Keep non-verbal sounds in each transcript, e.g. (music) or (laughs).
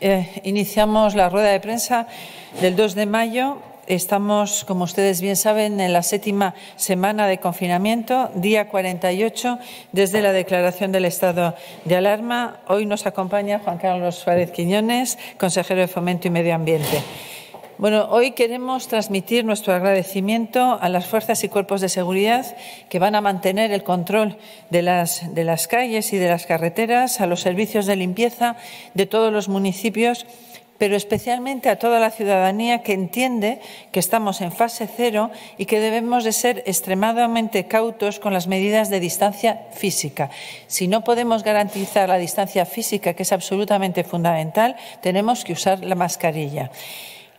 Eh, iniciamos la rueda de prensa del 2 de mayo. Estamos, como ustedes bien saben, en la séptima semana de confinamiento, día 48, desde la declaración del estado de alarma. Hoy nos acompaña Juan Carlos Suárez Quiñones, consejero de Fomento y Medio Ambiente. Bueno, hoy queremos transmitir nuestro agradecimiento a las fuerzas y cuerpos de seguridad que van a mantener el control de las, de las calles y de las carreteras, a los servicios de limpieza de todos los municipios pero especialmente a toda la ciudadanía que entiende que estamos en fase cero y que debemos de ser extremadamente cautos con las medidas de distancia física. Si no podemos garantizar la distancia física, que es absolutamente fundamental, tenemos que usar la mascarilla.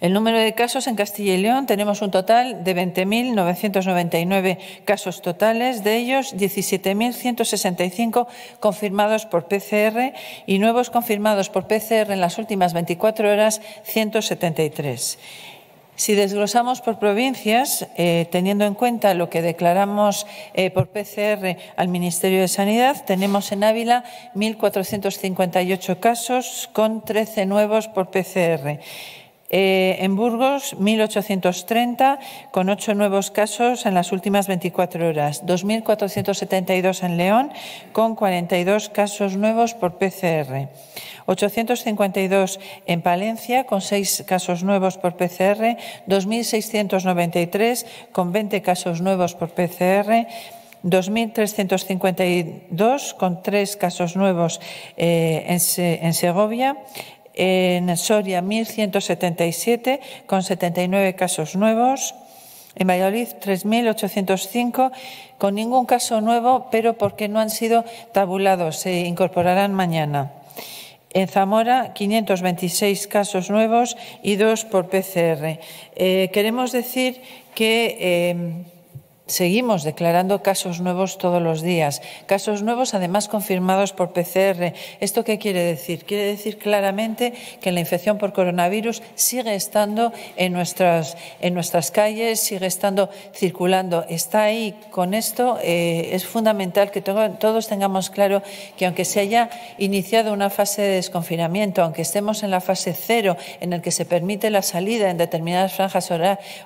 El número de casos en Castilla y León tenemos un total de 20.999 casos totales, de ellos 17.165 confirmados por PCR y nuevos confirmados por PCR en las últimas 24 horas 173. Si desglosamos por provincias, eh, teniendo en cuenta lo que declaramos eh, por PCR al Ministerio de Sanidad, tenemos en Ávila 1.458 casos con 13 nuevos por PCR. Eh, en Burgos, 1.830, con ocho nuevos casos en las últimas 24 horas. 2.472 en León, con 42 casos nuevos por PCR. 852 en Palencia, con seis casos nuevos por PCR. 2.693, con 20 casos nuevos por PCR. 2.352 con tres casos nuevos eh, en Segovia, en Soria 1.177 con 79 casos nuevos. En Valladolid 3.805 con ningún caso nuevo, pero porque no han sido tabulados, se incorporarán mañana. En Zamora, 526 casos nuevos y dos por PCR. Eh, queremos decir que eh, Seguimos declarando casos nuevos todos los días, casos nuevos además confirmados por PCR. ¿Esto qué quiere decir? Quiere decir claramente que la infección por coronavirus sigue estando en nuestras, en nuestras calles, sigue estando circulando, está ahí. Con esto eh, es fundamental que todos tengamos claro que aunque se haya iniciado una fase de desconfinamiento, aunque estemos en la fase cero, en el que se permite la salida en determinadas franjas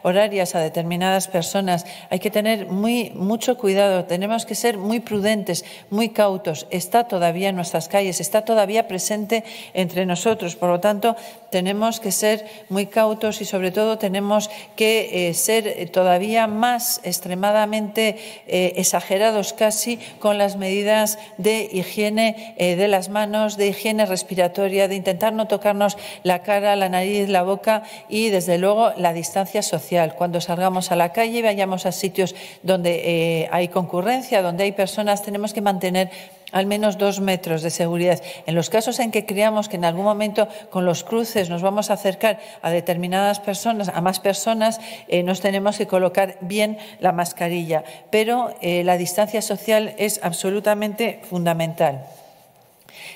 horarias a determinadas personas, hay que tener muy, mucho cuidado, tenemos que ser muy prudentes, muy cautos. Está todavía en nuestras calles, está todavía presente entre nosotros. Por lo tanto, tenemos que ser muy cautos y sobre todo tenemos que eh, ser todavía más extremadamente eh, exagerados casi con las medidas de higiene eh, de las manos, de higiene respiratoria, de intentar no tocarnos la cara, la nariz, la boca y desde luego la distancia social. Cuando salgamos a la calle y vayamos a sitios donde eh, hay concurrencia, donde hay personas, tenemos que mantener al menos dos metros de seguridad. En los casos en que creamos que en algún momento con los cruces nos vamos a acercar a determinadas personas, a más personas, eh, nos tenemos que colocar bien la mascarilla. Pero eh, la distancia social es absolutamente fundamental.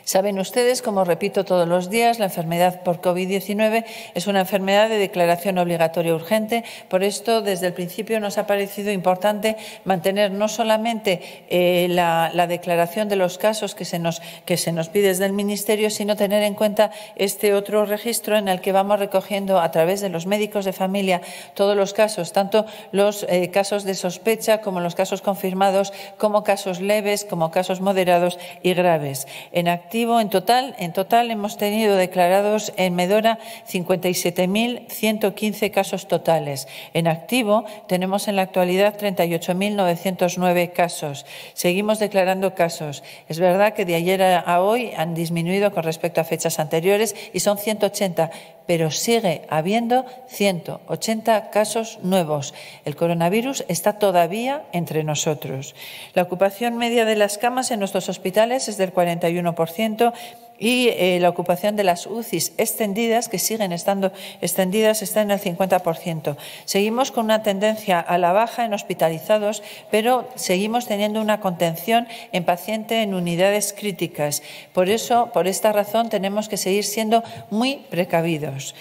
Saben ustedes, como repito todos los días, la enfermedad por COVID-19 es una enfermedad de declaración obligatoria urgente. Por esto, desde el principio nos ha parecido importante mantener no solamente eh, la, declaración de los casos que se, nos, que se nos pide desde el Ministerio, sino tener en cuenta este otro registro en el que vamos recogiendo a través de los médicos de familia todos los casos, tanto los eh, casos de sospecha como los casos confirmados, como casos leves, como casos moderados y graves. En activo en total. En total hemos tenido declarados en Medora 57.115 casos totales. En activo tenemos en la actualidad 38.909 casos. Seguimos declarando casos. Es verdad que de ayer a hoy han disminuido con respecto a fechas anteriores y son 180, pero sigue habiendo 180 casos nuevos. El coronavirus está todavía entre nosotros. La ocupación media de las camas en nuestros hospitales es del 41% y eh, la ocupación de las UCIs extendidas, que siguen estando extendidas, está en el 50%. Seguimos con una tendencia a la baja en hospitalizados, pero seguimos teniendo una contención en paciente en unidades críticas. Por eso, por esta razón, tenemos que seguir siendo muy precavidos.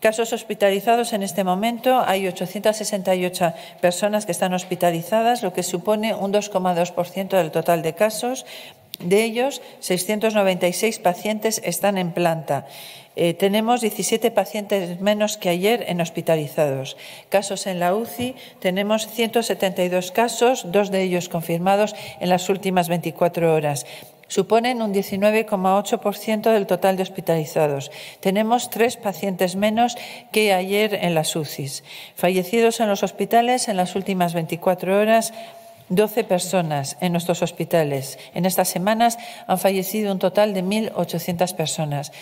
Casos hospitalizados en este momento hay 868 personas que están hospitalizadas, lo que supone un 2,2% del total de casos. De ellos, 696 pacientes están en planta. Eh, tenemos 17 pacientes menos que ayer en hospitalizados. Casos en la UCI, tenemos 172 casos, dos de ellos confirmados en las últimas 24 horas suponen un 19,8% del total de hospitalizados. Tenemos tres pacientes menos que ayer en las UCIs. Fallecidos en los hospitales en las últimas 24 horas, 12 personas en nuestros hospitales. En estas semanas han fallecido un total de 1.800 personas.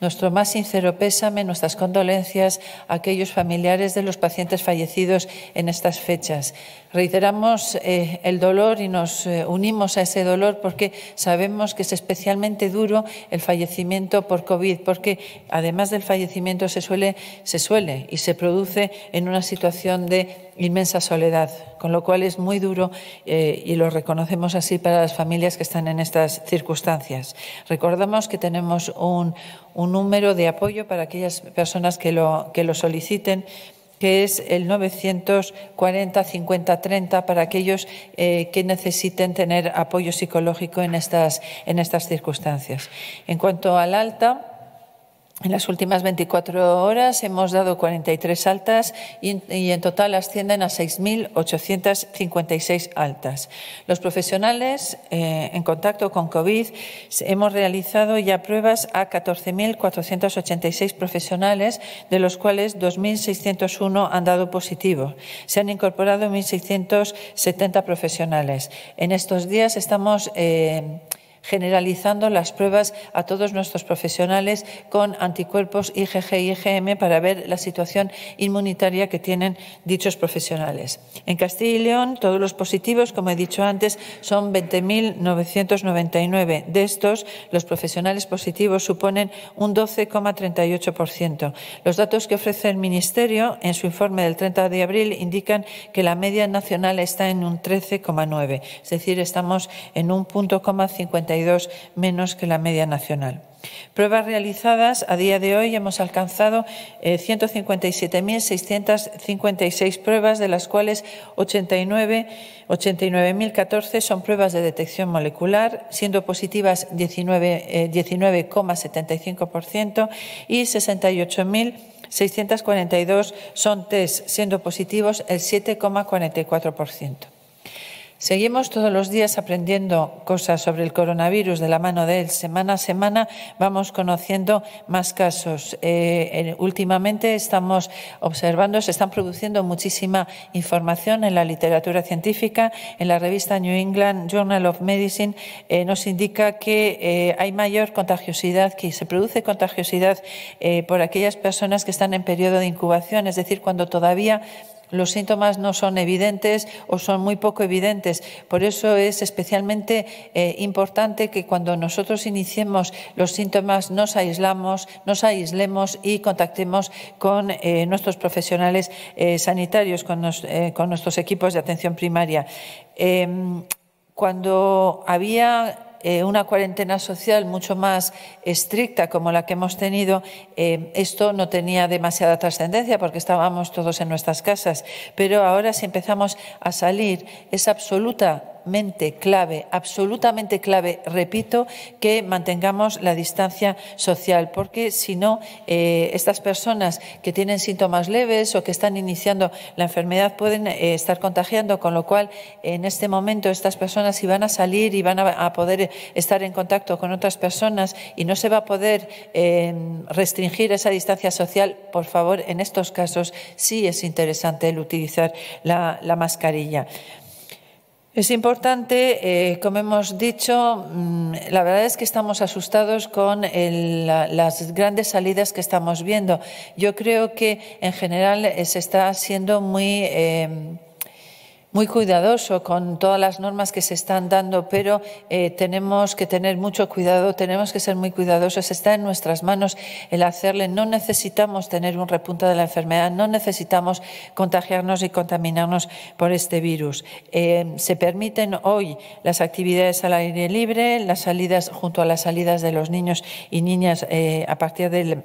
Nuestro más sincero pésame, nuestras condolencias a aquellos familiares de los pacientes fallecidos en estas fechas. Reiteramos eh, el dolor y nos eh, unimos a ese dolor porque sabemos que es especialmente duro el fallecimiento por COVID, porque además del fallecimiento se suele, se suele y se produce en una situación de inmensa soledad, con lo cual es muy duro eh, y lo reconocemos así para las familias que están en estas circunstancias. Recordamos que tenemos un, número de apoyo para aquellas personas que lo, soliciten que es el 940-50-30 para aquellos eh, que necesiten tener apoyo psicológico en estas, en estas circunstancias. En cuanto al alta, en las últimas 24 horas hemos dado 43 altas y, en total ascienden a 6.856 altas. Los profesionales eh, en contacto con COVID hemos realizado ya pruebas a 14.486 profesionales, de los cuales 2.601 han dado positivo. Se han incorporado 1.670 profesionales. En estos días estamos. Eh, generalizando las pruebas a todos nuestros profesionales con anticuerpos IgG y IgM para ver la situación inmunitaria que tienen dichos profesionales. En Castilla y León, todos los positivos, como he dicho antes, son 20.999. De estos, los profesionales positivos suponen un 12,38%. Los datos que ofrece el Ministerio en su informe del 30 de abril indican que la media nacional está en un 13,9, es decir, estamos en un punto 59 menos que la media nacional. Pruebas realizadas a día de hoy hemos alcanzado 157.656 eh, pruebas, de las cuales 89.014 son pruebas de detección molecular, siendo positivas 19,75% eh, y 68.642 son test, siendo positivos el 7,44%. Seguimos todos los días aprendiendo cosas sobre el coronavirus de la mano de él. Semana a semana vamos conociendo más casos. Eh, últimamente estamos observando, se están produciendo muchísima información en la literatura científica. En la revista New England Journal of Medicine eh, nos indica que eh, hay mayor contagiosidad, que se produce contagiosidad por aquellas personas que están en periodo de incubación, es decir, cuando todavía los síntomas no son evidentes o son muy poco evidentes. Por eso es especialmente eh, importante que cuando nosotros iniciemos los síntomas nos aislamos, nos aislemos y contactemos con eh, nuestros profesionales eh, sanitarios, con, con, nuestros equipos de atención primaria. Em, cuando había eh, una cuarentena social mucho más estricta como la que hemos tenido, eh, esto no tenía demasiada trascendencia porque estábamos todos en nuestras casas. Pero ahora si empezamos a salir, es absoluta clave, absolutamente clave, repito, que mantengamos la distancia social, porque si no, eh, estas personas que tienen síntomas leves o que están iniciando la enfermedad pueden eh, estar contagiando, con lo cual en este momento estas personas si van a salir y van a, poder estar en contacto con otras personas y no se va a poder em, restringir esa distancia social, por favor, en estos casos sí es interesante el utilizar la mascarilla. Es importante, eh, como hemos dicho, mm, la verdad es que estamos asustados con las grandes salidas que estamos viendo. Yo creo que en general eh, se está haciendo muy... Eh, muy cuidadoso con todas las normas que se están dando, pero eh, tenemos que tener mucho cuidado, tenemos que ser muy cuidadosos. Está en nuestras manos el hacerle. No necesitamos tener un repunte de la enfermedad, no necesitamos contagiarnos y contaminarnos por este virus. Eh, se permiten hoy las actividades al aire libre, las salidas junto a las salidas de los niños y niñas eh, a partir del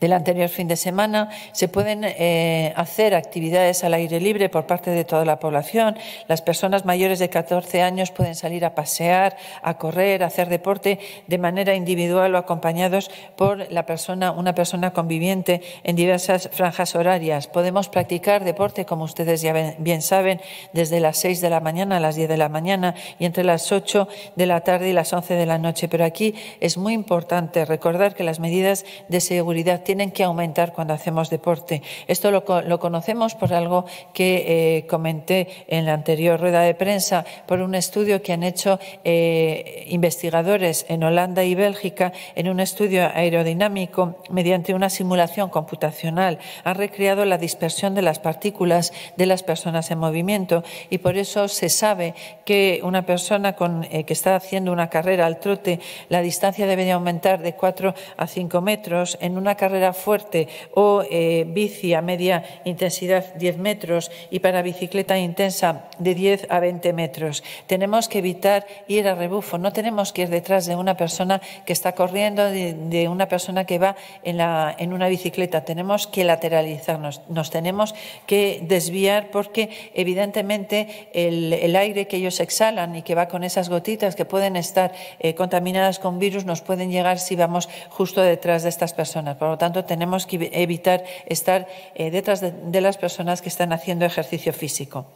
del anterior fin de semana. Se pueden eh, hacer actividades al aire libre por parte de toda la población. Las personas mayores de 14 años pueden salir a pasear, a correr, a hacer deporte de manera individual o acompañados por la persona, una persona conviviente en diversas franjas horarias. Podemos practicar deporte, como ustedes ya bien saben, desde las 6 de la mañana a las 10 de la mañana y entre las 8 de la tarde y las 11 de la noche. Pero aquí es muy importante recordar que las medidas de seguridad tienen que aumentar cuando hacemos deporte. Esto lo, conocemos por algo que eh, comenté en la anterior rueda de prensa, por un estudio que han hecho eh, investigadores en Holanda y Bélgica, en un estudio aerodinámico, mediante una simulación computacional. Han recreado la dispersión de las partículas de las personas en movimiento y por eso se sabe que una persona eh, que está haciendo una carrera al trote, la distancia debería aumentar de 4 a 5 metros. En una carrera carrera fuerte o eh, bici a media intensidad 10 metros y para bicicleta intensa de 10 a 20 metros. Tenemos que evitar ir a rebufo, no tenemos que ir detrás de una persona que está corriendo, de, una persona que va en, la, en una bicicleta. Tenemos que lateralizarnos, nos tenemos que desviar porque evidentemente el, aire que ellos exhalan y que va con esas gotitas que pueden estar eh, contaminadas con virus nos pueden llegar si vamos justo detrás de estas personas. Por lo tanto, tenemos que evitar estar eh, detrás de las personas que están haciendo ejercicio físico.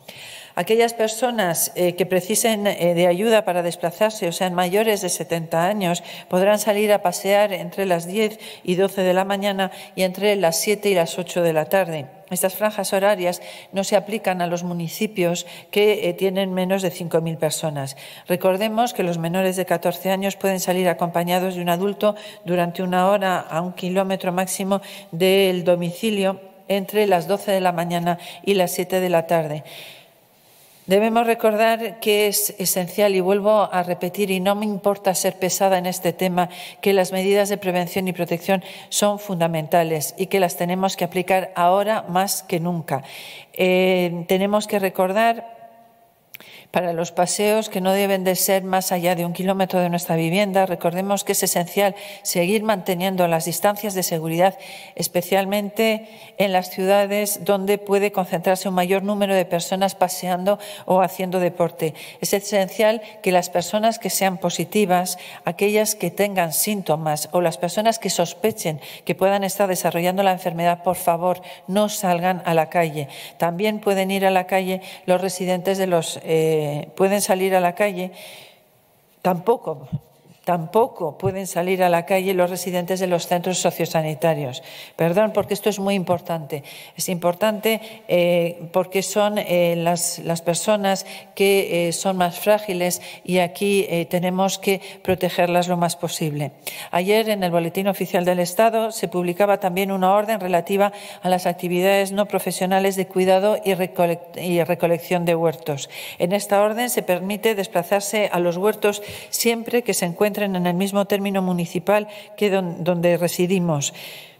Aquellas personas eh, que precisen eh, de ayuda para desplazarse o sean mayores de 70 años podrán salir a pasear entre las 10 y 12 de la mañana y entre las 7 y las 8 de la tarde. Estas franjas horarias no se aplican a los municipios que eh, tienen menos de 5.000 personas. Recordemos que los menores de 14 años pueden salir acompañados de un adulto durante una hora a un kilómetro máximo del domicilio entre las 12 de la mañana y las 7 de la tarde. Debemos recordar que es esencial, y vuelvo a repetir, y no me importa ser pesada en este tema, que las medidas de prevención y protección son fundamentales y que las tenemos que aplicar ahora más que nunca. Eh, tenemos que recordar para los paseos que no deben de ser más allá de un kilómetro de nuestra vivienda, recordemos que es esencial seguir manteniendo las distancias de seguridad, especialmente en las ciudades donde puede concentrarse un mayor número de personas paseando o haciendo deporte. Es esencial que las personas que sean positivas, aquellas que tengan síntomas o las personas que sospechen que puedan estar desarrollando la enfermedad, por favor, no salgan a la calle. También pueden ir a la calle los residentes de los... Eh, pueden salir a la calle. Tampoco Tampoco pueden salir a la calle los residentes de los centros sociosanitarios. Perdón, porque esto es muy importante. Es importante eh, porque son eh, las, personas que eh, son más frágiles y aquí tenemos que protegerlas lo más posible. Ayer en el Boletín Oficial del Estado se publicaba también una orden relativa a las actividades no profesionales de cuidado y, y recolección de huertos. En esta orden se permite desplazarse a los huertos siempre que se encuentre entren en el mismo término municipal que donde residimos.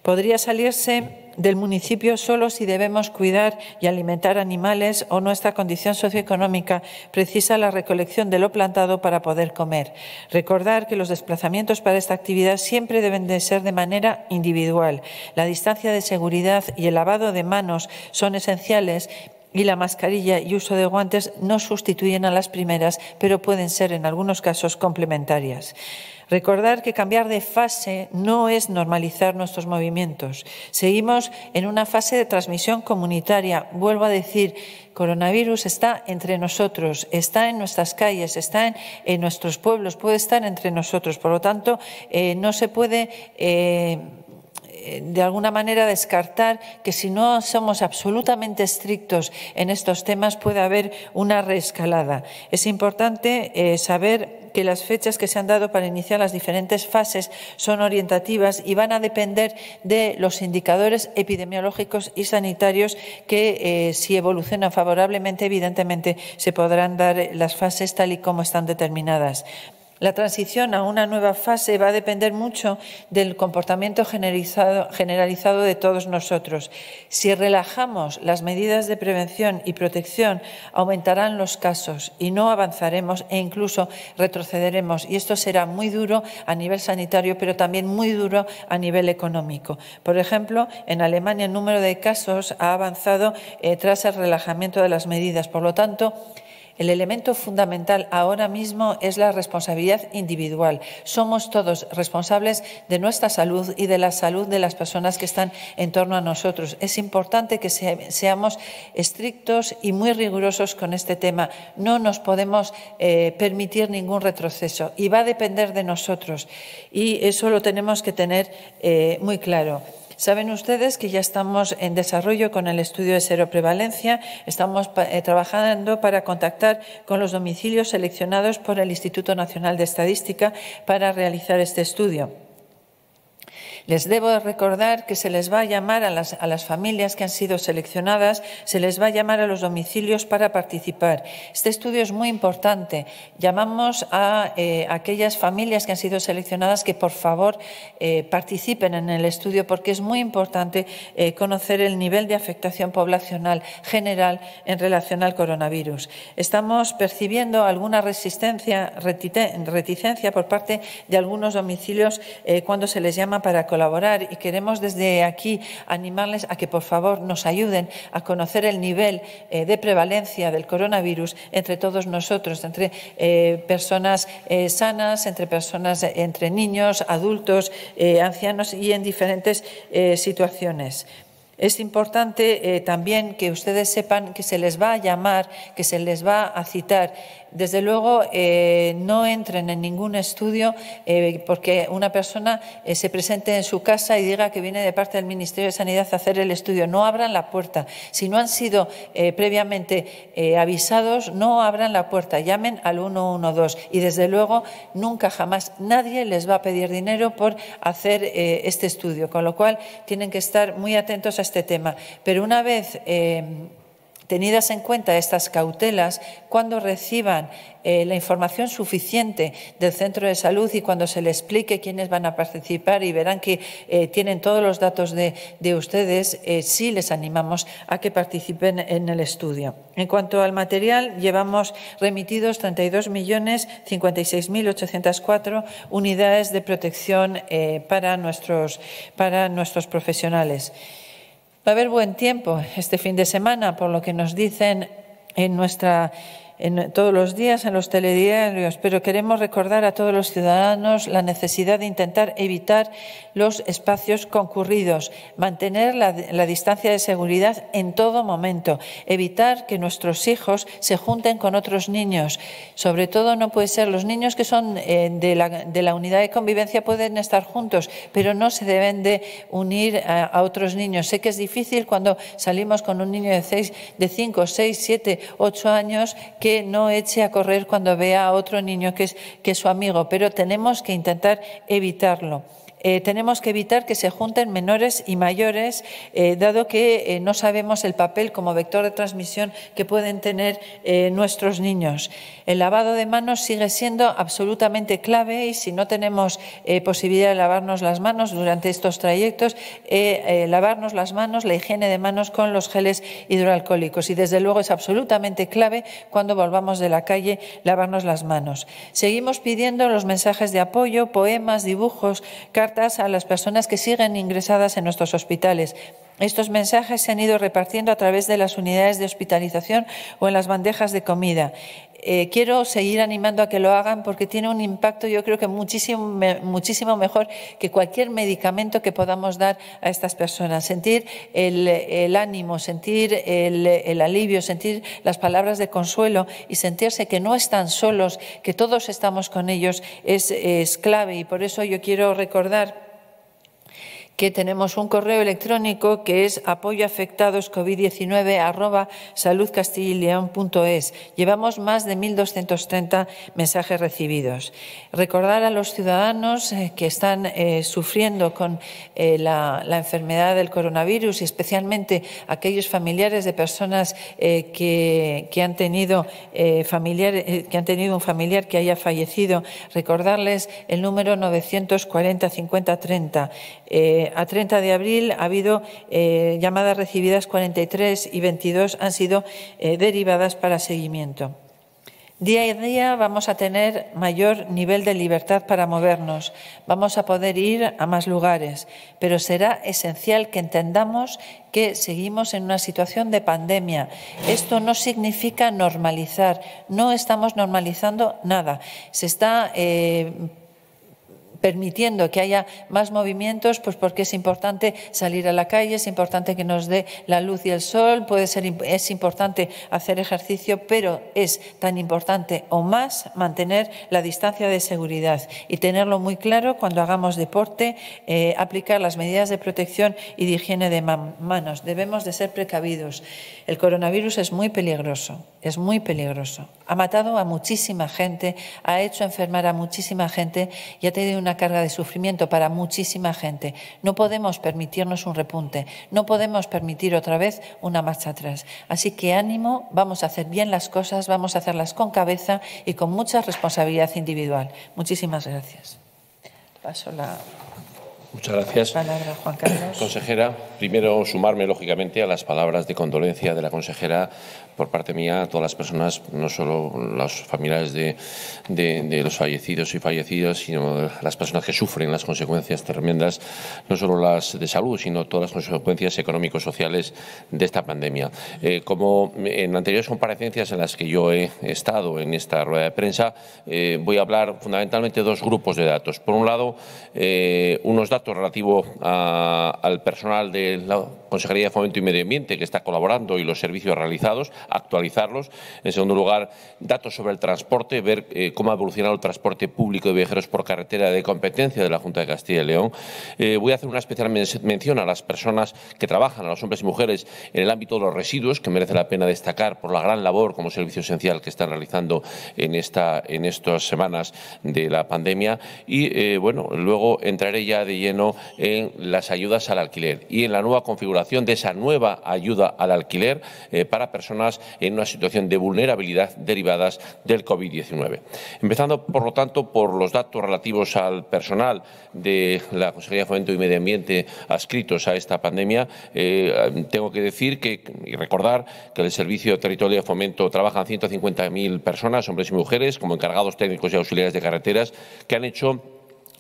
Podría salirse del municipio solo si debemos cuidar y alimentar animales o nuestra condición socioeconómica precisa la recolección de lo plantado para poder comer. Recordar que los desplazamientos para esta actividad siempre deben de ser de manera individual. La distancia de seguridad y el lavado de manos son esenciales y la mascarilla y uso de guantes no sustituyen a las primeras, pero pueden ser en algunos casos complementarias. Recordar que cambiar de fase no es normalizar nuestros movimientos. Seguimos en una fase de transmisión comunitaria. Vuelvo a decir, coronavirus está entre nosotros, está en nuestras calles, está en, nuestros pueblos, puede estar entre nosotros. Por lo tanto, eh, no se puede. Eh, de alguna manera descartar que si no somos absolutamente estrictos en estos temas puede haber una reescalada. Es importante eh, saber que las fechas que se han dado para iniciar las diferentes fases son orientativas y van a depender de los indicadores epidemiológicos y sanitarios que, eh, si evolucionan favorablemente, evidentemente se podrán dar las fases tal y como están determinadas. La transición a una nueva fase va a depender mucho del comportamiento generalizado, de todos nosotros. Si relajamos las medidas de prevención y protección, aumentarán los casos y no avanzaremos e incluso retrocederemos. Y esto será muy duro a nivel sanitario, pero también muy duro a nivel económico. Por ejemplo, en Alemania el número de casos ha avanzado eh, tras el relajamiento de las medidas. Por lo tanto, el elemento fundamental ahora mismo es la responsabilidad individual. Somos todos responsables de nuestra salud y de la salud de las personas que están en torno a nosotros. Es importante que seamos estrictos y muy rigurosos con este tema. No nos podemos eh, permitir ningún retroceso y va a depender de nosotros. Y eso lo tenemos que tener eh, muy claro. Saben ustedes que ya estamos en desarrollo con el estudio de seroprevalencia. Estamos eh, trabajando para contactar con los domicilios seleccionados por el Instituto Nacional de Estadística para realizar este estudio. Les debo recordar que se les va a llamar a las, familias que han sido seleccionadas, se les va a llamar a los domicilios para participar. Este estudio es muy importante. Llamamos a eh, aquellas familias que han sido seleccionadas que por favor eh, participen en el estudio porque es muy importante eh, conocer el nivel de afectación poblacional general en relación al coronavirus. Estamos percibiendo alguna resistencia, reticencia por parte de algunos domicilios cuando se les llama para colaborar y queremos desde aquí animarles a que por favor nos ayuden a conocer el nivel eh, de prevalencia del coronavirus entre todos nosotros, entre eh, personas eh, sanas, entre personas, entre niños, adultos, ancianos y en diferentes situaciones. Es importante también que ustedes sepan que se les va a llamar, que se les va a citar, desde luego eh, no entren en ningún estudio eh, porque una persona eh, se presente en su casa y diga que viene de parte del Ministerio de Sanidad a hacer el estudio. No abran la puerta. Si no han sido previamente avisados, no abran la puerta. Llamen al 112. Y desde luego nunca jamás nadie les va a pedir dinero por hacer este estudio. Con lo cual tienen que estar muy atentos a este tema. Pero una vez Tenidas en cuenta estas cautelas, cuando reciban eh, la información suficiente del centro de salud y cuando se les explique quiénes van a participar y verán que eh, tienen todos los datos de, ustedes, eh, sí les animamos a que participen en el estudio. En cuanto al material, llevamos remitidos 32.056.804 unidades de protección para, nuestros, para nuestros profesionales. Va a haber buen tiempo este fin de semana, por lo que nos dicen en nuestra todos los días en los telediarios, pero queremos recordar a todos los ciudadanos la necesidad de intentar evitar los espacios concurridos, mantener la, distancia de seguridad en todo momento, evitar que nuestros hijos se junten con otros niños. Sobre todo no puede ser los niños que son eh, de, la, de, la, unidad de convivencia pueden estar juntos, pero no se deben de unir a, otros niños. Sé que es difícil cuando salimos con un niño de, seis, de 5, 6, 7, 8 años que que no eche a correr cuando vea a otro niño que es, que es su amigo, pero tenemos que intentar evitarlo. Eh, tenemos que evitar que se junten menores y mayores, eh, dado que eh, no sabemos el papel como vector de transmisión que pueden tener nuestros niños. El lavado de manos sigue siendo absolutamente clave y si no tenemos posibilidad de lavarnos las manos durante estos trayectos, lavarnos las manos, la higiene de manos con los geles hidroalcohólicos. Y desde luego es absolutamente clave cuando volvamos de la calle lavarnos las manos. Seguimos pidiendo los mensajes de apoyo, poemas, dibujos, cartas a las personas que siguen ingresadas en nuestros hospitales, estos mensajes se han ido repartiendo a través de las unidades de hospitalización o en las bandejas de comida. Eh, quiero seguir animando a que lo hagan porque tiene un impacto, yo creo que muchísimo, muchísimo mejor que cualquier medicamento que podamos dar a estas personas. Sentir el, ánimo, sentir el, alivio, sentir las palabras de consuelo y sentirse que no están solos, que todos estamos con ellos, es, es clave. Y por eso yo quiero recordar tenemos un correo electrónico que es apoyoafectadoscovid19 Llevamos más de 1.230 mensajes recibidos. Recordar a los ciudadanos eh, que están eh, sufriendo con eh, la, enfermedad del coronavirus y especialmente aquellos familiares de personas que, han tenido, que han tenido un familiar que haya fallecido. Recordarles el número 940 50 30. Eh, a 30 de abril ha habido eh, llamadas recibidas 43 y 22 han sido eh, derivadas para seguimiento. Día a día vamos a tener mayor nivel de libertad para movernos, vamos a poder ir a más lugares, pero será esencial que entendamos que seguimos en una situación de pandemia. Esto no significa normalizar, no estamos normalizando nada. Se está eh, permitiendo que haya más movimientos, pues porque es importante salir a la calle, es importante que nos dé la luz y el sol, puede ser es importante hacer ejercicio, pero es tan importante o más mantener la distancia de seguridad y tenerlo muy claro cuando hagamos deporte, eh, aplicar las medidas de protección y de higiene de manos. Debemos de ser precavidos. El coronavirus es muy peligroso, es muy peligroso. Ha matado a muchísima gente, ha hecho enfermar a muchísima gente y ha tenido una carga de sufrimiento para muchísima gente. No podemos permitirnos un repunte, no podemos permitir otra vez una marcha atrás. Así que ánimo, vamos a hacer bien las cosas, vamos a hacerlas con cabeza y con mucha responsabilidad individual. Muchísimas gracias. Paso la. Muchas gracias. Juan Carlos. Consejera, primero sumarme, lógicamente, a las palabras de condolencia de la consejera por parte mía a todas las personas, no solo las familiares de, los fallecidos y fallecidas, sino las personas que sufren las consecuencias tremendas, no solo las de salud, sino todas las consecuencias económico-sociales de esta pandemia. Eh, como en anteriores comparecencias en las que yo he estado en esta rueda de prensa, eh, voy a hablar fundamentalmente de dos grupos de datos. Por un lado, eh, unos datos relativos al personal de la Consejería de Fomento y Medio Ambiente que está colaborando y los servicios realizados, actualizarlos. En segundo lugar, datos sobre el transporte, ver eh, cómo ha evolucionado el transporte público de viajeros por carretera de competencia de la Junta de Castilla y León. Eh, voy a hacer una especial mención a las personas que trabajan, a los hombres y mujeres en el ámbito de los residuos, que merece la pena destacar por la gran labor como servicio esencial que están realizando en, esta, en estas semanas de la pandemia. Y eh, bueno, luego entraré ya de lleno en las ayudas al alquiler y en la nueva configuración de esa nueva ayuda al alquiler para personas en una situación de vulnerabilidad derivadas del COVID-19. Empezando, por lo tanto, por los datos relativos al personal de la Consejería de Fomento y Medio Ambiente adscritos a esta pandemia, eh, tengo que decir que, y recordar que en el Servicio Territorio de Fomento trabajan 150.000 personas, hombres y mujeres, como encargados técnicos y auxiliares de carreteras, que han hecho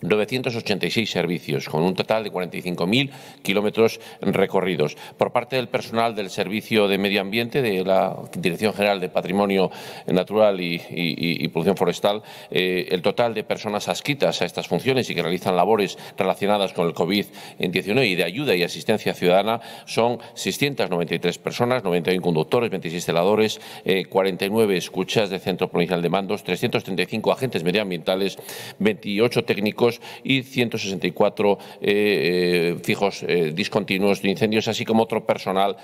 986 servicios, con un total de 45.000 kilómetros recorridos. Por parte del personal del Servicio de Medio Ambiente de la Dirección General de Patrimonio Natural y, y, Producción Forestal, eh, el total de personas adscritas a estas funciones y que realizan labores relacionadas con el COVID-19 y de ayuda y asistencia ciudadana son 693 personas, 91 conductores, 26 celadores, 49 eh, escuchas de Centro Provincial de Mandos, 335 agentes medioambientales, 28 técnicos, y 164 eh, eh, fijos eh, discontinuos de incendios, así como otro personal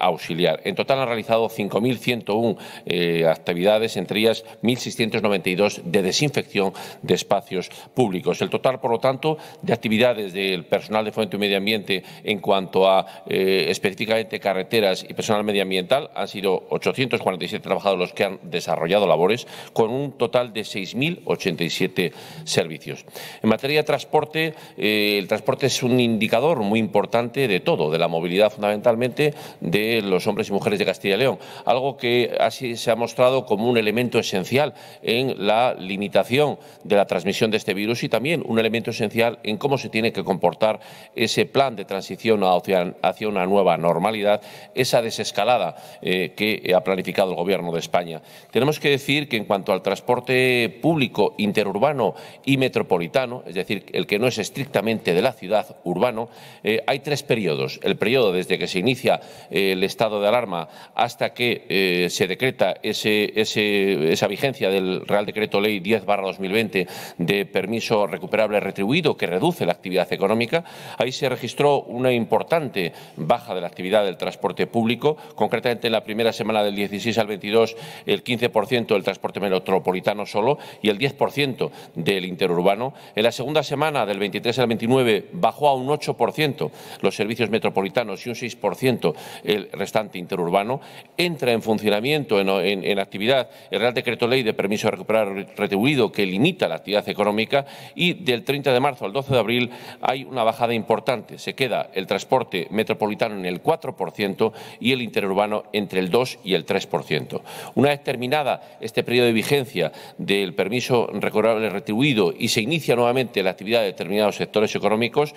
auxiliar. En total han realizado 5.101 actividades, entre ellas 1.692 de desinfección de espacios públicos. El total, por lo tanto, de actividades del personal de Fuente y medio ambiente en cuanto a específicamente carreteras y personal medioambiental han sido 847 trabajadores los que han desarrollado labores, con un total de 6.087 servicios. En materia de transporte, eh, el transporte es un indicador muy importante de todo, de la movilidad fundamentalmente de los hombres y mujeres de Castilla y León, algo que así se ha mostrado como un elemento esencial en la limitación de la transmisión de este virus y también un elemento esencial en cómo se tiene que comportar ese plan de transición hacia, una nueva normalidad, esa desescalada eh, que ha planificado el Gobierno de España. Tenemos que decir que en cuanto al transporte público interurbano y metropolitano, es decir, el que no es estrictamente de la ciudad urbano, eh, hay tres periodos. El periodo desde que se inicia eh, el estado de alarma hasta que eh, se decreta esa vigencia del Real Decreto Ley 10-2020 de permiso recuperable retribuido que reduce la actividad económica. Ahí se registró una importante baja de la actividad del transporte público, concretamente en la primera semana del 16 al 22 el 15% del transporte metropolitano solo y el 10% del interurbano. En la segunda semana, del 23 al 29, bajó a un 8% los servicios metropolitanos y un 6% el restante interurbano. Entra en funcionamiento, en, actividad, el Real Decreto Ley de Permiso de Recuperar Retribuido que limita la actividad económica y del 30 de marzo al 12 de abril hay una bajada importante. Se queda el transporte metropolitano en el 4% y el interurbano entre el 2 y el 3%. Una vez terminada este periodo de vigencia del permiso recuperable retribuido y se inicia nuevamente la actividad de determinados sectores económicos,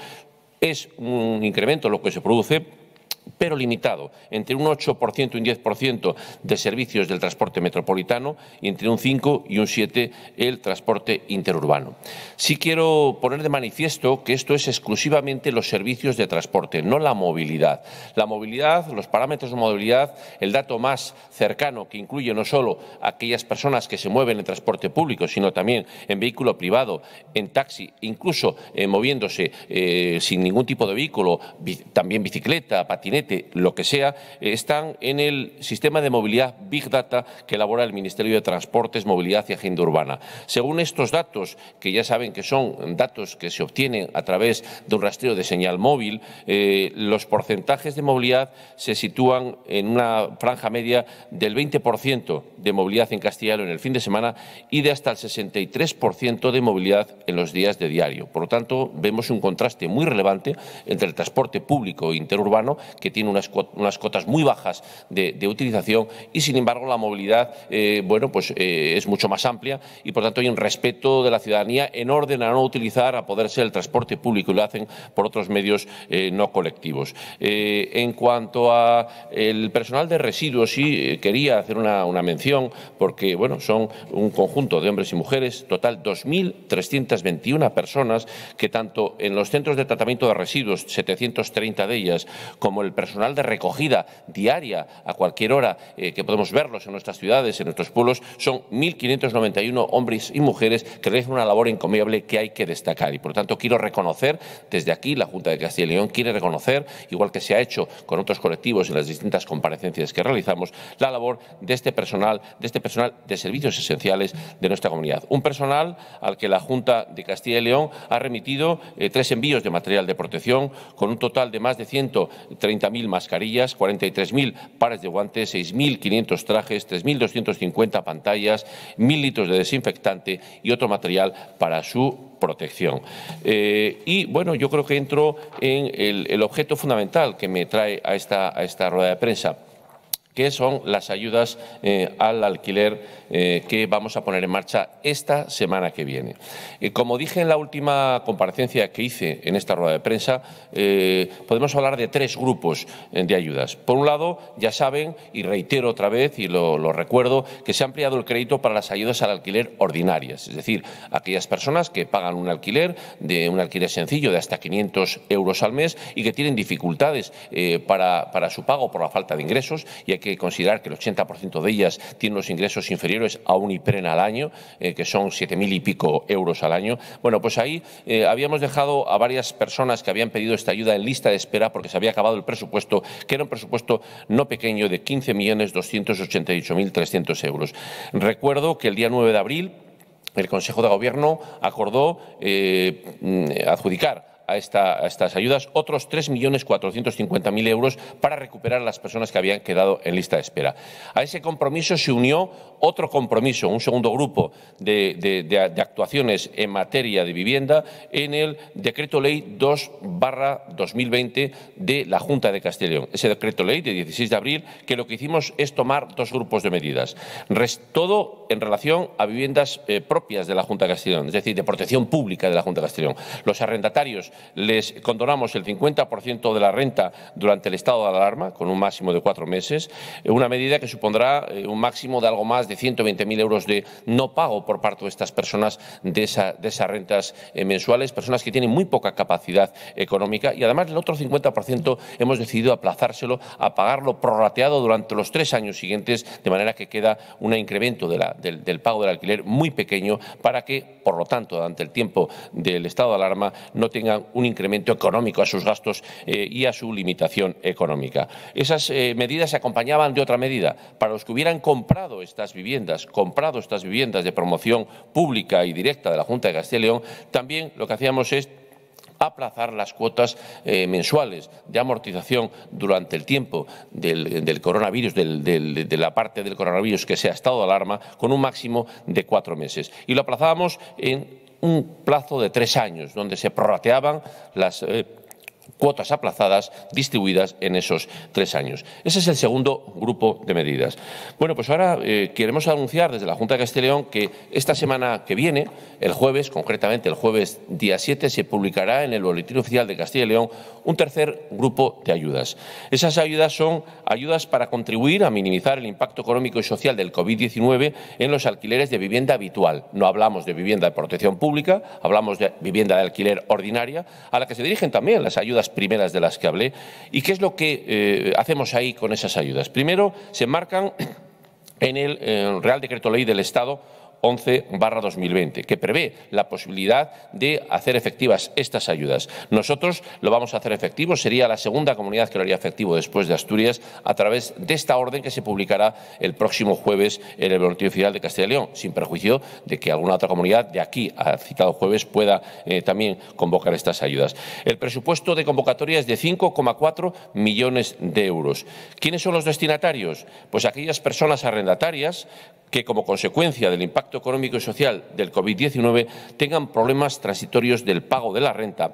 es un incremento lo que se produce pero limitado, entre un 8% y un 10% de servicios del transporte metropolitano y entre un 5 y un 7% el transporte interurbano. Sí quiero poner de manifiesto que esto es exclusivamente los servicios de transporte, no la movilidad. La movilidad, los parámetros de movilidad, el dato más cercano que incluye no solo aquellas personas que se mueven en transporte público, sino también en vehículo privado, en taxi, incluso eh, moviéndose eh, sin ningún tipo de vehículo, también bicicleta, patinete, lo que sea, están en el sistema de movilidad Big Data que elabora el Ministerio de Transportes, Movilidad y Agenda Urbana. Según estos datos, que ya saben que son datos que se obtienen a través de un rastreo de señal móvil, eh, los porcentajes de movilidad se sitúan en una franja media del 20% de movilidad en castellano en el fin de semana y de hasta el 63% de movilidad en los días de diario. Por lo tanto, vemos un contraste muy relevante entre el transporte público e interurbano que tiene unas, unas cotas muy bajas de, utilización y, sin embargo, la movilidad eh, bueno, pues, eh, es mucho más amplia y, por tanto, hay un respeto de la ciudadanía en orden a no utilizar, a poder ser el transporte público y lo hacen por otros medios eh, no colectivos. en cuanto al personal de residuos, sí quería hacer una, mención porque bueno, son un conjunto de hombres y mujeres, total 2.321 personas que tanto en los centros de tratamiento de residuos, 730 de ellas, como el personal de recogida diaria a cualquier hora eh, que podemos verlos en nuestras ciudades, en nuestros pueblos, son 1.591 hombres y mujeres que realizan una labor encomiable que hay que destacar. Y por lo tanto quiero reconocer desde aquí, la Junta de Castilla y León quiere reconocer, igual que se ha hecho con otros colectivos en las distintas comparecencias que realizamos, la labor de este personal, de este personal de servicios esenciales de nuestra comunidad. Un personal al que la Junta de Castilla y León ha remitido eh, tres envíos de material de protección con un total de más de 130 mil mascarillas, 43.000 pares de guantes, 6.500 trajes, 3.250 pantallas, 1.000 litros de desinfectante y otro material para su protección. Eh, y bueno, yo creo que entro en el, objeto fundamental que me trae a esta, a esta rueda de prensa que son las ayudas eh, al alquiler eh, que vamos a poner en marcha esta semana que viene. como dije en la última comparecencia que hice en esta rueda de prensa, eh, podemos hablar de tres grupos de ayudas. Por un lado, ya saben, y reitero otra vez y lo, recuerdo, que se ha ampliado el crédito para las ayudas al alquiler ordinarias, es decir, aquellas personas que pagan un alquiler, de un alquiler sencillo de hasta 500 euros al mes y que tienen dificultades para, su pago por la falta de ingresos y que considerar que el 80% de ellas tienen los ingresos inferiores a un IPREN al año, eh, que son 7.000 y pico euros al año. Bueno, pues ahí eh, habíamos dejado a varias personas que habían pedido esta ayuda en lista de espera porque se había acabado el presupuesto, que era un presupuesto no pequeño de 15.288.300 euros. Recuerdo que el día 9 de abril el Consejo de Gobierno acordó eh, mm, adjudicar a, estas ayudas, otros 3.450.000 euros para recuperar a las personas que habían quedado en lista de espera. A ese compromiso se unió otro compromiso, un segundo grupo de, actuaciones en materia de vivienda en el Decreto Ley 2 2020 de la Junta de Castellón, Ese Decreto Ley de 16 de abril que lo que hicimos es tomar dos grupos de medidas. Todo en relación a viviendas eh, propias de la Junta de Castellón, es decir, de protección pública de la Junta de Castellón. Los arrendatarios les condonamos el 50% de la renta durante el estado de alarma, con un máximo de cuatro meses, eh, una medida que supondrá eh, un máximo de algo más de 120.000 euros de no pago por parte de estas personas de, esas rentas eh, mensuales, personas que tienen muy poca capacidad económica y además el otro 50% hemos decidido aplazárselo a pagarlo prorrateado durante los tres años siguientes, de manera que queda un incremento del, pago del alquiler muy pequeño para que, por lo tanto, durante el tiempo del estado de alarma no tengan un incremento económico a sus gastos eh, y a su limitación económica. Esas eh, medidas se acompañaban de otra medida. Para los que hubieran comprado estas viviendas, viviendas, comprado estas viviendas de promoción pública y directa de la Junta de Castilla y León, también lo que hacíamos es aplazar las cuotas eh, mensuales de amortización durante el tiempo del, coronavirus, de la parte del coronavirus que se ha estado de alarma, con un máximo de cuatro meses. Y lo aplazábamos en un plazo de tres años, donde se prorrateaban las. Eh, cuotas aplazadas distribuidas en esos tres años. Ese es el segundo grupo de medidas. Bueno, pues ahora eh, queremos anunciar desde la Junta de Castilla y León que esta semana que viene, el jueves, concretamente el jueves día 7, se publicará en el Boletín Oficial de Castilla y León un tercer grupo de ayudas. Esas ayudas son ayudas para contribuir a minimizar el impacto económico y social del COVID-19 en los alquileres de vivienda habitual. No hablamos de vivienda de protección pública, hablamos de vivienda de alquiler ordinaria, a la que se dirigen también las ayudas las primeras de las que hablé. ¿Y qué es lo que eh, hacemos ahí con esas ayudas? Primero, se enmarcan en el eh, Real Decreto Ley del Estado 11-2020, que prevé la posibilidad de hacer efectivas estas ayudas. Nosotros lo vamos a hacer efectivo, sería la segunda comunidad que lo haría efectivo después de Asturias a través de esta orden que se publicará el próximo jueves en el Boletín Oficial de Castilla y León, sin perjuicio de que alguna otra comunidad de aquí a citado jueves pueda eh, también convocar estas ayudas. El presupuesto de convocatoria es de 5,4 millones de euros. ¿Quiénes son los destinatarios? Pues aquellas personas arrendatarias que como consecuencia del impacto económico y social del COVID-19 tengan problemas transitorios del pago de la renta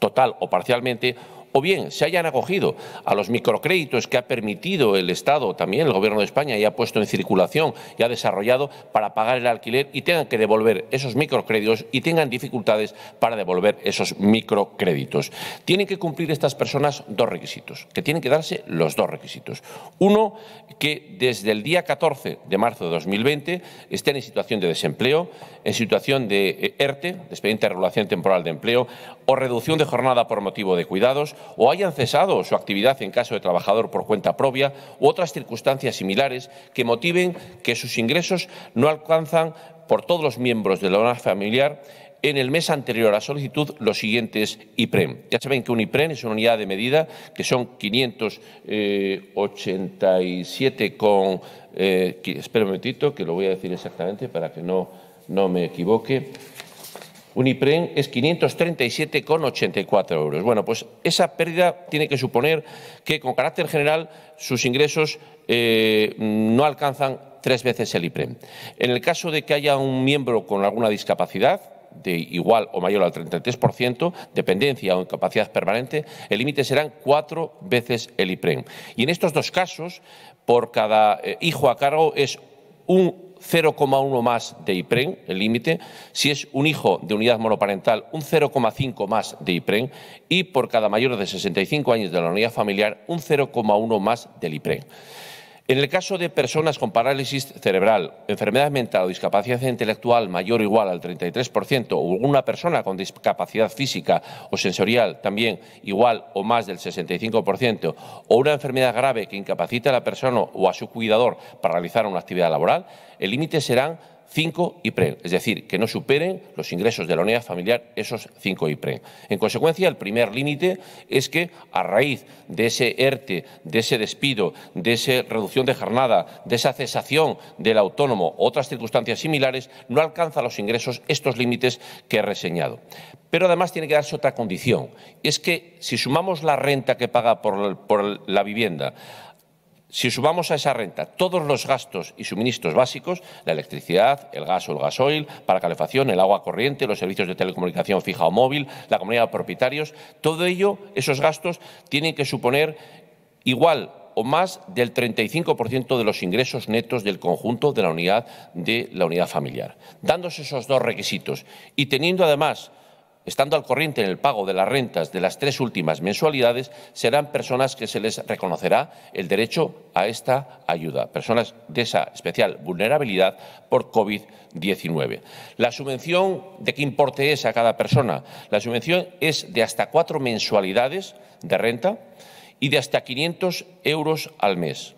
total o parcialmente o bien se hayan acogido a los microcréditos que ha permitido el Estado, también el Gobierno de España, y ha puesto en circulación y ha desarrollado para pagar el alquiler y tengan que devolver esos microcréditos y tengan dificultades para devolver esos microcréditos. Tienen que cumplir estas personas dos requisitos, que tienen que darse los dos requisitos. Uno, que desde el día 14 de marzo de 2020 estén en situación de desempleo, en situación de ERTE, eh, de expediente de regulación temporal de empleo, o reducción de jornada por motivo de cuidados, o hayan cesado su actividad en caso de trabajador por cuenta propia u otras circunstancias similares que motiven que sus ingresos no alcanzan por todos los miembros de la unidad familiar en el mes anterior a la solicitud los siguientes IPREM. Ya saben que un IPREM es una unidad de medida que son 587 eh, con... Eh, espera un momentito, que lo voy a decir exactamente para que no, no me equivoque. Un IPREM es 537,84 euros. Bueno, pues esa pérdida tiene que suponer que, con carácter general, sus ingresos eh, no alcanzan tres veces el IPREM. En el caso de que haya un miembro con alguna discapacidad, de igual o mayor al 33%, dependencia o incapacidad permanente, el límite serán cuatro veces el IPREM. Y en estos dos casos, por cada eh, hijo a cargo es un 0,1 más de IPREN, el límite, si es un hijo de unidad monoparental, un 0,5 más de IPREN y por cada mayor de 65 años de la unidad familiar, un 0,1 más del IPREN. En el caso de personas con parálisis cerebral, enfermedad mental o discapacidad intelectual mayor o igual al 33%, o una persona con discapacidad física o sensorial también igual o más del 65%, o una enfermedad grave que incapacita a la persona o a su cuidador para realizar una actividad laboral, el límite serán 5 pre, es decir, que no superen los ingresos de la unidad familiar esos 5 pre. En consecuencia, el primer límite es que a raíz de ese ERTE, de ese despido, de esa reducción de jornada, de esa cesación del autónomo u otras circunstancias similares, no alcanza los ingresos estos límites que he reseñado. Pero además tiene que darse otra condición, es que si sumamos la renta que paga por la vivienda, si sumamos a esa renta todos los gastos y suministros básicos, la electricidad, el gas o el gasoil, para calefacción, el agua corriente, los servicios de telecomunicación fija o móvil, la comunidad de propietarios, todo ello, esos gastos tienen que suponer igual o más del 35% de los ingresos netos del conjunto de la unidad de la unidad familiar. Dándose esos dos requisitos y teniendo además estando al corriente en el pago de las rentas de las tres últimas mensualidades, serán personas que se les reconocerá el derecho a esta ayuda, personas de esa especial vulnerabilidad por COVID-19. La subvención, ¿de qué importe es a cada persona? La subvención es de hasta cuatro mensualidades de renta y de hasta 500 euros al mes.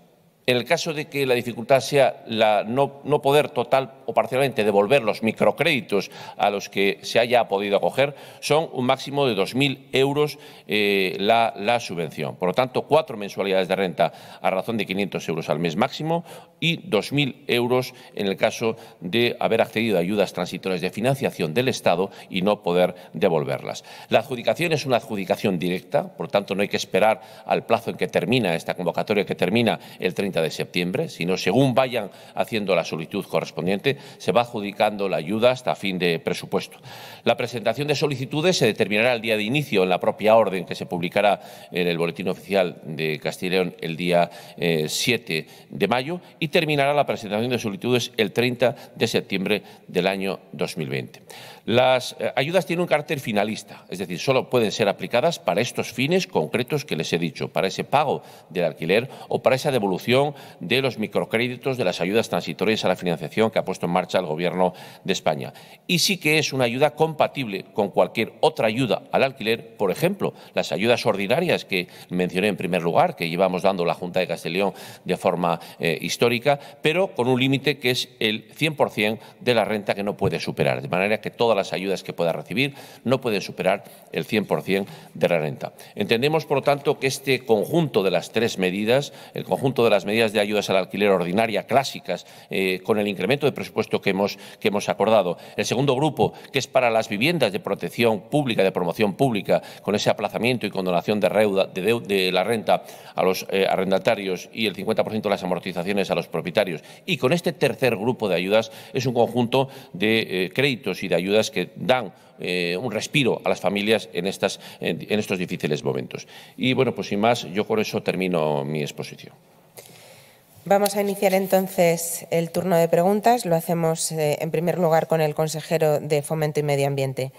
En el caso de que la dificultad sea la no, poder total o parcialmente devolver los microcréditos a los que se haya podido acoger, son un máximo de 2.000 euros eh, la, la, subvención. Por lo tanto, cuatro mensualidades de renta a razón de 500 euros al mes máximo y 2.000 euros en el caso de haber accedido a ayudas transitorias de financiación del Estado y no poder devolverlas. La adjudicación es una adjudicación directa, por lo tanto, no hay que esperar al plazo en que termina esta convocatoria, que termina el 30 de septiembre, sino según vayan haciendo la solicitud correspondiente, se va adjudicando la ayuda hasta fin de presupuesto. La presentación de solicitudes se determinará el día de inicio en la propia orden que se publicará en el Boletín Oficial de Castileón el día 7 eh, de mayo y terminará la presentación de solicitudes el 30 de septiembre del año 2020. Las eh, ayudas tienen un carácter finalista, es decir, solo pueden ser aplicadas para estos fines concretos que les he dicho, para ese pago del alquiler o para esa devolución de los microcréditos de las ayudas transitorias a la financiación que ha puesto en marcha el Gobierno de España. Y sí que es una ayuda compatible con cualquier otra ayuda al alquiler, por ejemplo, las ayudas ordinarias que mencioné en primer lugar, que llevamos dando la Junta de Castellón de forma eh, histórica, pero con un límite que es el 100% de la renta que no puede superar, de manera que todas las ayudas que pueda recibir, no puede superar el 100% de la renta. Entendemos, por lo tanto, que este conjunto de las tres medidas, el conjunto de las medidas de ayudas al alquiler ordinaria clásicas, eh, con el incremento de presupuesto que hemos, que hemos acordado, el segundo grupo, que es para las viviendas de protección pública, de promoción pública, con ese aplazamiento y condonación de, de, la renta a los eh, arrendatarios y el 50% de las amortizaciones a los propietarios. Y con este tercer grupo de ayudas es un conjunto de eh, créditos y de ayudas que dan eh, un respiro a las familias en, estos difíciles momentos. Y bueno, pues sin más, yo con eso termino mi exposición. Vamos a iniciar entonces el turno de preguntas. Lo hacemos eh, en primer lugar con el consejero de Fomento y Medio Ambiente.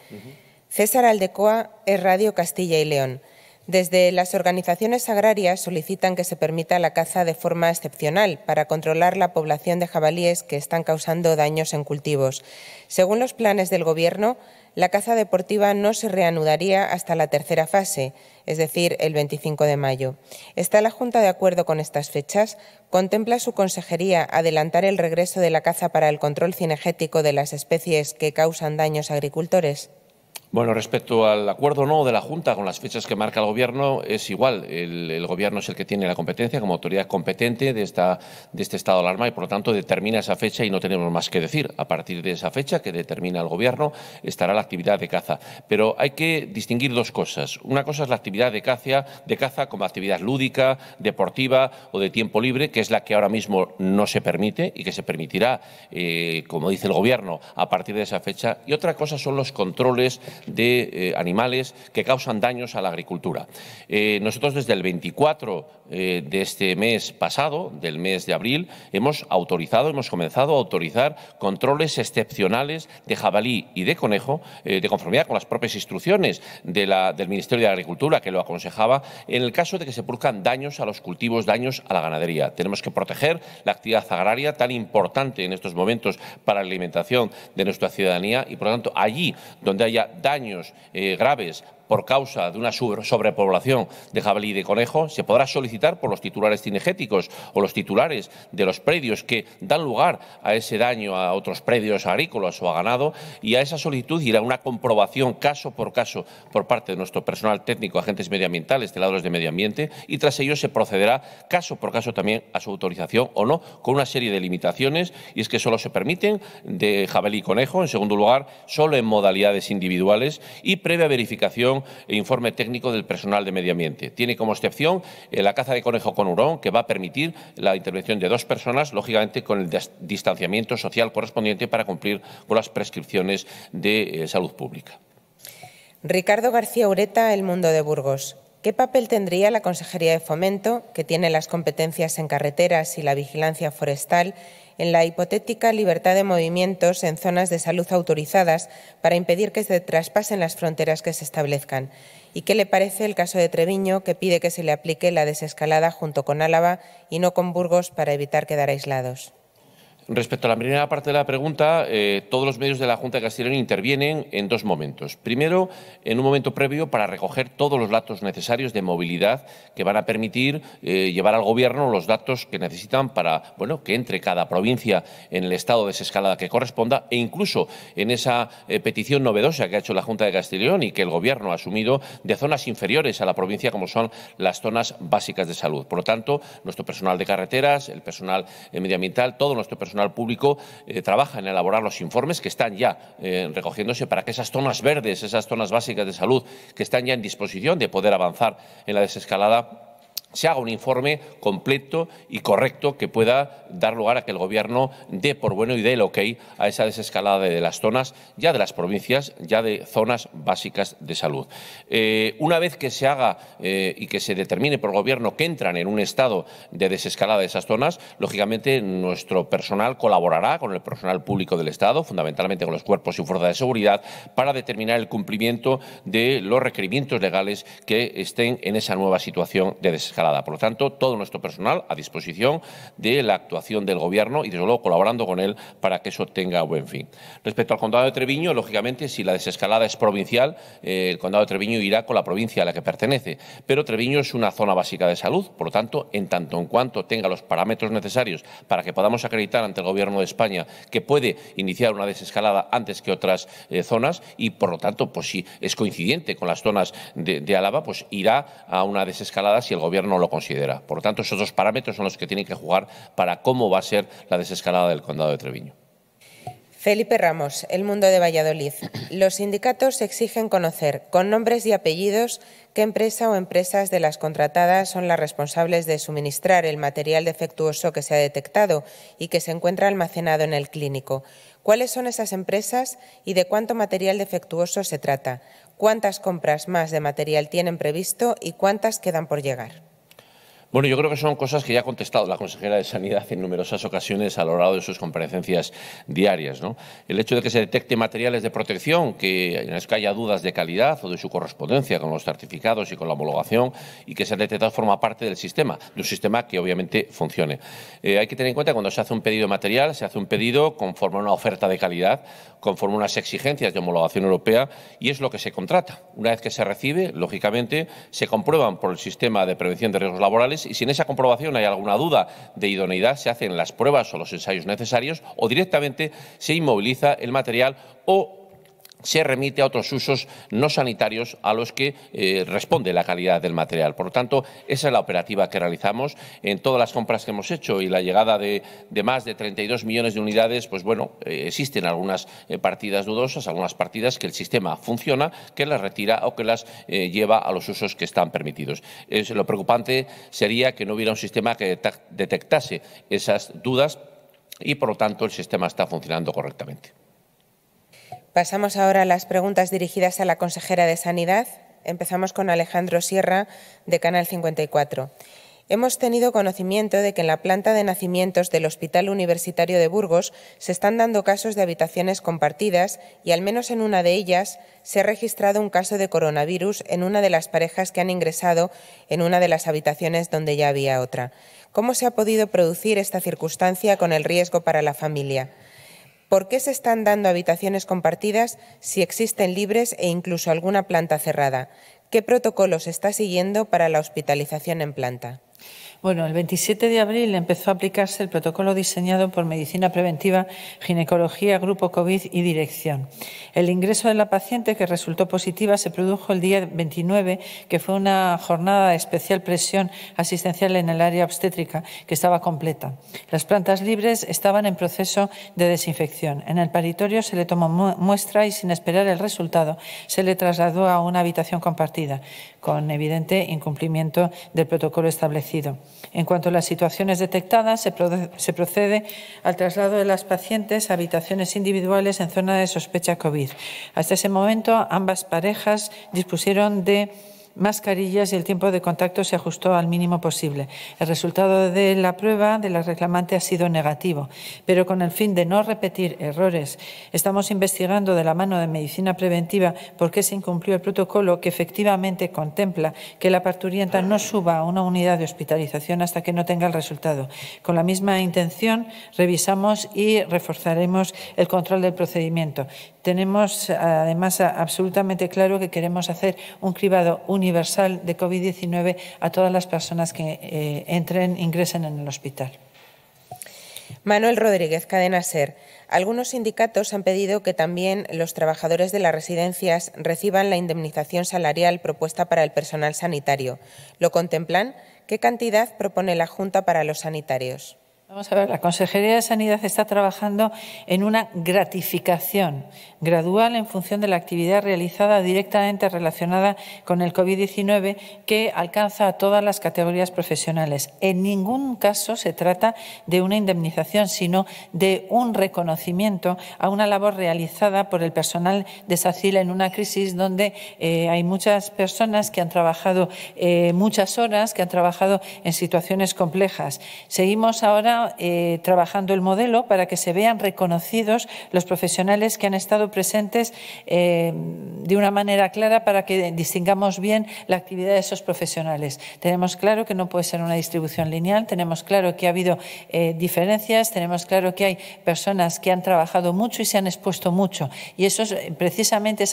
César Aldecoa es Radio Castilla y León. Desde las organizaciones agrarias solicitan que se permita la caza de forma excepcional para controlar la población de jabalíes que están causando daños en cultivos. Según los planes del Gobierno, la caza deportiva no se reanudaría hasta la tercera fase, es decir, el 25 de mayo. ¿Está la Junta de acuerdo con estas fechas? ¿Contempla su consejería adelantar el regreso de la caza para el control cinegético de las especies que causan daños a agricultores? Bueno, respecto al acuerdo no de la Junta con las fechas que marca el Gobierno, es igual. El, Gobierno es el que tiene la competencia como autoridad competente de, esta, de este estado de alarma y, por lo tanto, determina esa fecha y no tenemos más que decir. A partir de esa fecha que determina el Gobierno estará la actividad de caza. Pero hay que distinguir dos cosas. Una cosa es la actividad de caza, de caza como actividad lúdica, deportiva o de tiempo libre, que es la que ahora mismo no se permite y que se permitirá, eh, como dice el Gobierno, a partir de esa fecha. Y otra cosa son los controles de eh, animales que causan daños a la agricultura. Eh, nosotros desde el 24 eh, de este mes pasado, del mes de abril, hemos autorizado, hemos comenzado a autorizar controles excepcionales de jabalí y de conejo, de conformidad con las propias instrucciones del Ministerio de Agricultura, que lo aconsejaba, en el caso de que se produzcan daños a los cultivos, daños a la ganadería. Tenemos que proteger la actividad agraria tan importante en estos momentos para la alimentación de nuestra ciudadanía y, por lo tanto, allí donde haya daños daños eh, graves por causa de una sobrepoblación de jabalí y de conejo, se podrá solicitar por los titulares cinegéticos o los titulares de los predios que dan lugar a ese daño a otros predios agrícolas o a ganado y a esa solicitud irá una comprobación caso por caso por parte de nuestro personal técnico, agentes medioambientales, teladores de medio ambiente y tras ello se procederá caso por caso también a su autorización o no con una serie de limitaciones y es que solo se permiten de jabalí y conejo, en segundo lugar, solo en modalidades individuales y previa verificación e informe técnico del personal de medio ambiente. Tiene como excepción eh, la caza de conejo con hurón, que va a permitir la intervención de dos personas, lógicamente con el distanciamiento social correspondiente para cumplir con las prescripciones de eh, salud pública. Ricardo García Ureta, El Mundo de Burgos. ¿Qué papel tendría la Consejería de Fomento, que tiene las competencias en carreteras y la vigilancia forestal, en la hipotética libertad de movimientos en zonas de salud autorizadas para impedir que se traspasen las fronteras que se establezcan. ¿Y qué le parece el caso de Treviño, que pide que se le aplique la desescalada junto con Álava y no con Burgos para evitar quedar aislados? Respecto a la primera parte de la pregunta, eh, todos los medios de la Junta de Castilla y León intervienen en dos momentos. Primero, en un momento previo para recoger todos los datos necesarios de movilidad que van a permitir eh, llevar al Gobierno los datos que necesitan para bueno, que entre cada provincia en el estado de desescalada que corresponda e incluso en esa eh, petición novedosa que ha hecho la Junta de Castilla y León y que el Gobierno ha asumido de zonas inferiores a la provincia como son las zonas básicas de salud. Por lo tanto, nuestro personal de carreteras, el personal medioambiental, todo nuestro personal personal público eh, trabaja en elaborar los informes que están ya eh, recogiéndose para que esas zonas verdes, esas zonas básicas de salud que están ya en disposición de poder avanzar en la desescalada se haga un informe completo y correcto que pueda dar lugar a que el Gobierno dé por bueno y dé el ok a esa desescalada de las zonas, ya de las provincias, ya de zonas básicas de salud. Eh, una vez que se haga eh, y que se determine por el Gobierno que entran en un estado de desescalada de esas zonas, lógicamente nuestro personal colaborará con el personal público del Estado, fundamentalmente con los cuerpos y fuerzas de seguridad, para determinar el cumplimiento de los requerimientos legales que estén en esa nueva situación de desescalada. Por lo tanto, todo nuestro personal a disposición de la actuación del Gobierno y, desde luego, colaborando con él para que eso tenga buen fin. Respecto al condado de Treviño, lógicamente, si la desescalada es provincial, eh, el condado de Treviño irá con la provincia a la que pertenece. Pero Treviño es una zona básica de salud, por lo tanto, en tanto en cuanto tenga los parámetros necesarios para que podamos acreditar ante el Gobierno de España que puede iniciar una desescalada antes que otras eh, zonas y, por lo tanto, pues si es coincidente con las zonas de, de Álava, pues irá a una desescalada si el Gobierno no lo considera. Por lo tanto, esos dos parámetros son los que tienen que jugar para cómo va a ser la desescalada del condado de Treviño. Felipe Ramos, El Mundo de Valladolid. Los sindicatos exigen conocer, con nombres y apellidos, qué empresa o empresas de las contratadas son las responsables de suministrar el material defectuoso que se ha detectado y que se encuentra almacenado en el clínico. ¿Cuáles son esas empresas y de cuánto material defectuoso se trata? ¿Cuántas compras más de material tienen previsto y cuántas quedan por llegar? Bueno, yo creo que son cosas que ya ha contestado la consejera de Sanidad en numerosas ocasiones a lo largo de sus comparecencias diarias. El hecho de que se detecte materiales de protección, que en es que haya dudas de calidad o de su correspondencia con los certificados y con la homologación, y que se detectado forma parte del sistema, de un sistema que obviamente funcione. Eh, hay que tener en cuenta que cuando se hace un pedido material, se hace un pedido conforme a una oferta de calidad, conforme a unas exigencias de homologación europea, y es lo que se contrata. Una vez que se recibe, lógicamente, se comprueban por el sistema de prevención de riesgos laborales y si en esa comprobación hay alguna duda de idoneidad se hacen las pruebas o los ensayos necesarios o directamente se inmoviliza el material o se remite a otros usos no sanitarios a los que eh, responde la calidad del material. Por lo tanto, esa es la operativa que realizamos en todas las compras que hemos hecho y la llegada de, de más de 32 millones de unidades, pues bueno, eh, existen algunas eh, partidas dudosas, algunas partidas que el sistema funciona, que las retira o que las lleva a los usos que están permitidos. lo preocupante sería que no hubiera un sistema que detectase esas dudas y, por lo tanto, el sistema está funcionando correctamente. Pasamos ahora a las preguntas dirigidas a la consejera de Sanidad. Empezamos con Alejandro Sierra, de Canal 54. Hemos tenido conocimiento de que en la planta de nacimientos del Hospital Universitario de Burgos se están dando casos de habitaciones compartidas y al menos en una de ellas se ha registrado un caso de coronavirus en una de las parejas que han ingresado en una de las habitaciones donde ya había otra. ¿Cómo se ha podido producir esta circunstancia con el riesgo para la familia? ¿Por qué se están dando habitaciones compartidas si existen libres e incluso alguna planta cerrada? ¿Qué protocolo se está siguiendo para la hospitalización en planta? Bueno, el 27 de abril empezó a aplicarse el protocolo diseñado por Medicina Preventiva, Ginecología, Grupo COVID y Dirección. El ingreso de la paciente que resultó positiva se produjo el día 29, que fue una jornada de especial presión asistencial en el área obstétrica, que estaba completa. Las plantas libres estaban en proceso de desinfección. En el paritorio se le tomó muestra y, sin esperar el resultado, se le trasladó a una habitación compartida, con evidente incumplimiento del protocolo establecido. En cuanto a las situaciones detectadas, se procede al traslado de las pacientes a habitaciones individuales en zona de sospecha COVID. Hasta ese momento, ambas parejas dispusieron de mascarillas y el tiempo de contacto se ajustó al mínimo posible. El resultado de la prueba de la reclamante ha sido negativo, pero con el fin de no repetir errores, estamos investigando de la mano de medicina preventiva por qué se incumplió el protocolo que efectivamente contempla que la parturienta no suba a una unidad de hospitalización hasta que no tenga el resultado. Con la misma intención, revisamos y reforzaremos el control del procedimiento. Tenemos eh, además absolutamente claro que queremos hacer un cribado único universal de COVID-19 a todas las personas que eh, entren, ingresen en el hospital. Manuel Rodríguez, Cadena Algunos sindicatos han pedido que también los trabajadores de las residencias reciban la indemnización salarial propuesta para el personal sanitario. ¿Lo contemplan? ¿Qué cantidad propone la Junta para los sanitarios? Vamos a ver, la Consejería de Sanidad está trabajando en una gratificación gradual en función de la actividad realizada directamente relacionada con el COVID-19 que alcanza a todas las categorías profesionales. En ningún caso se trata de una indemnización, sino de un reconocimiento a una labor realizada por el personal de SACIL en una crisis donde eh, hay muchas personas que han trabajado eh, muchas horas, que han trabajado en situaciones complejas. Seguimos ahora eh, trabajando el modelo para que se vean reconocidos los profesionales que han estado presentes eh, de una manera clara para que distingamos bien la actividad de esos profesionales. Tenemos claro que no puede ser una distribución lineal, tenemos claro que ha habido eh, diferencias, tenemos claro que hay personas que han trabajado mucho y se han expuesto mucho. Y eso es precisamente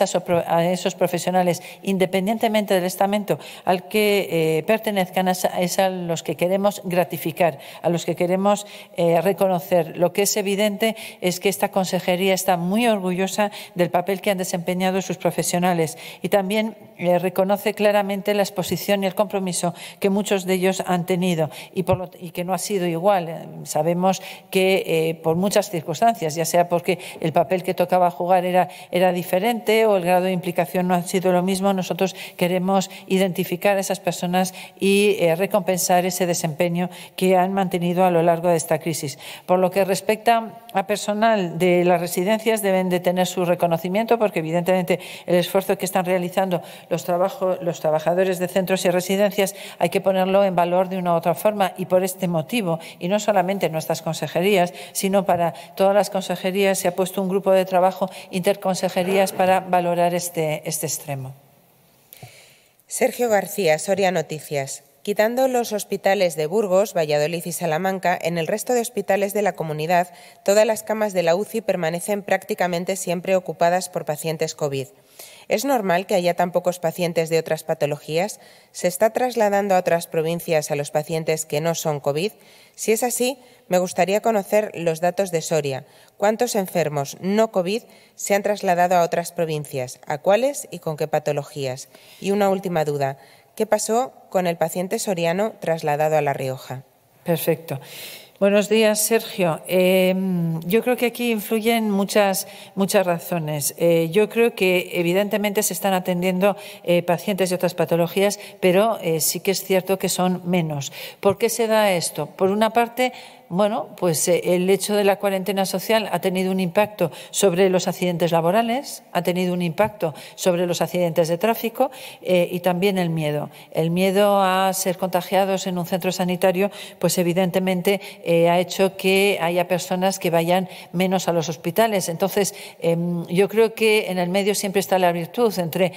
a esos profesionales, independientemente del estamento al que pertenezcan, es a los que queremos gratificar, a los que queremos eh, reconocer. Lo que es evidente es que esta consejería está muy orgullosa del papel que han desempeñado sus profesionales y también eh, reconoce claramente la exposición y el compromiso que muchos de ellos han tenido y, por que no ha sido igual. Eh, sabemos que eh, por muchas circunstancias, ya sea porque el papel que tocaba jugar era, diferente o el grado de implicación no ha sido lo mismo, nosotros queremos identificar a esas personas y recompensar ese desempeño que han mantenido a lo largo de esta crisis. Por lo que respecta a personal de las residencias, deben de tener su reconocimiento porque evidentemente el esfuerzo que están realizando los, trabajadores de centros y residencias hay que ponerlo en valor de una u otra forma y por este motivo, y no solamente en nuestras consejerías, sino para todas las consejerías se ha puesto un grupo de trabajo interconsejerías para valorar este, este extremo. Sergio García, Soria Noticias. Quitando los hospitales de Burgos, Valladolid y Salamanca, en el resto de hospitales de la comunidad, todas las camas de la UCI permanecen prácticamente siempre ocupadas por pacientes COVID. ¿Es normal que haya tan pocos pacientes de otras patologías? ¿Se está trasladando a otras provincias a los pacientes que no son COVID? Si es así, me gustaría conocer los datos de Soria. ¿Cuántos enfermos no COVID se han trasladado a otras provincias? ¿A cuáles y con qué patologías? Y una última duda. ¿Qué pasó con el paciente soriano trasladado a La Rioja? Perfecto. Buenos días, Sergio. Em, yo creo que aquí influyen muchas, muchas razones. Eh, yo creo que evidentemente se están atendiendo eh, pacientes de otras patologías, pero eh, sí que es cierto que son menos. ¿Por qué se da esto? Por una parte, bueno, pues eh, el hecho de la cuarentena social ha tenido un impacto sobre los accidentes laborales, ha tenido un impacto sobre los accidentes de tráfico eh, y también el miedo. El miedo a ser contagiados en un centro sanitario, pues evidentemente eh, ha hecho que haya personas que vayan menos a los hospitales. Entonces, em, yo creo que en el medio siempre está la virtud entre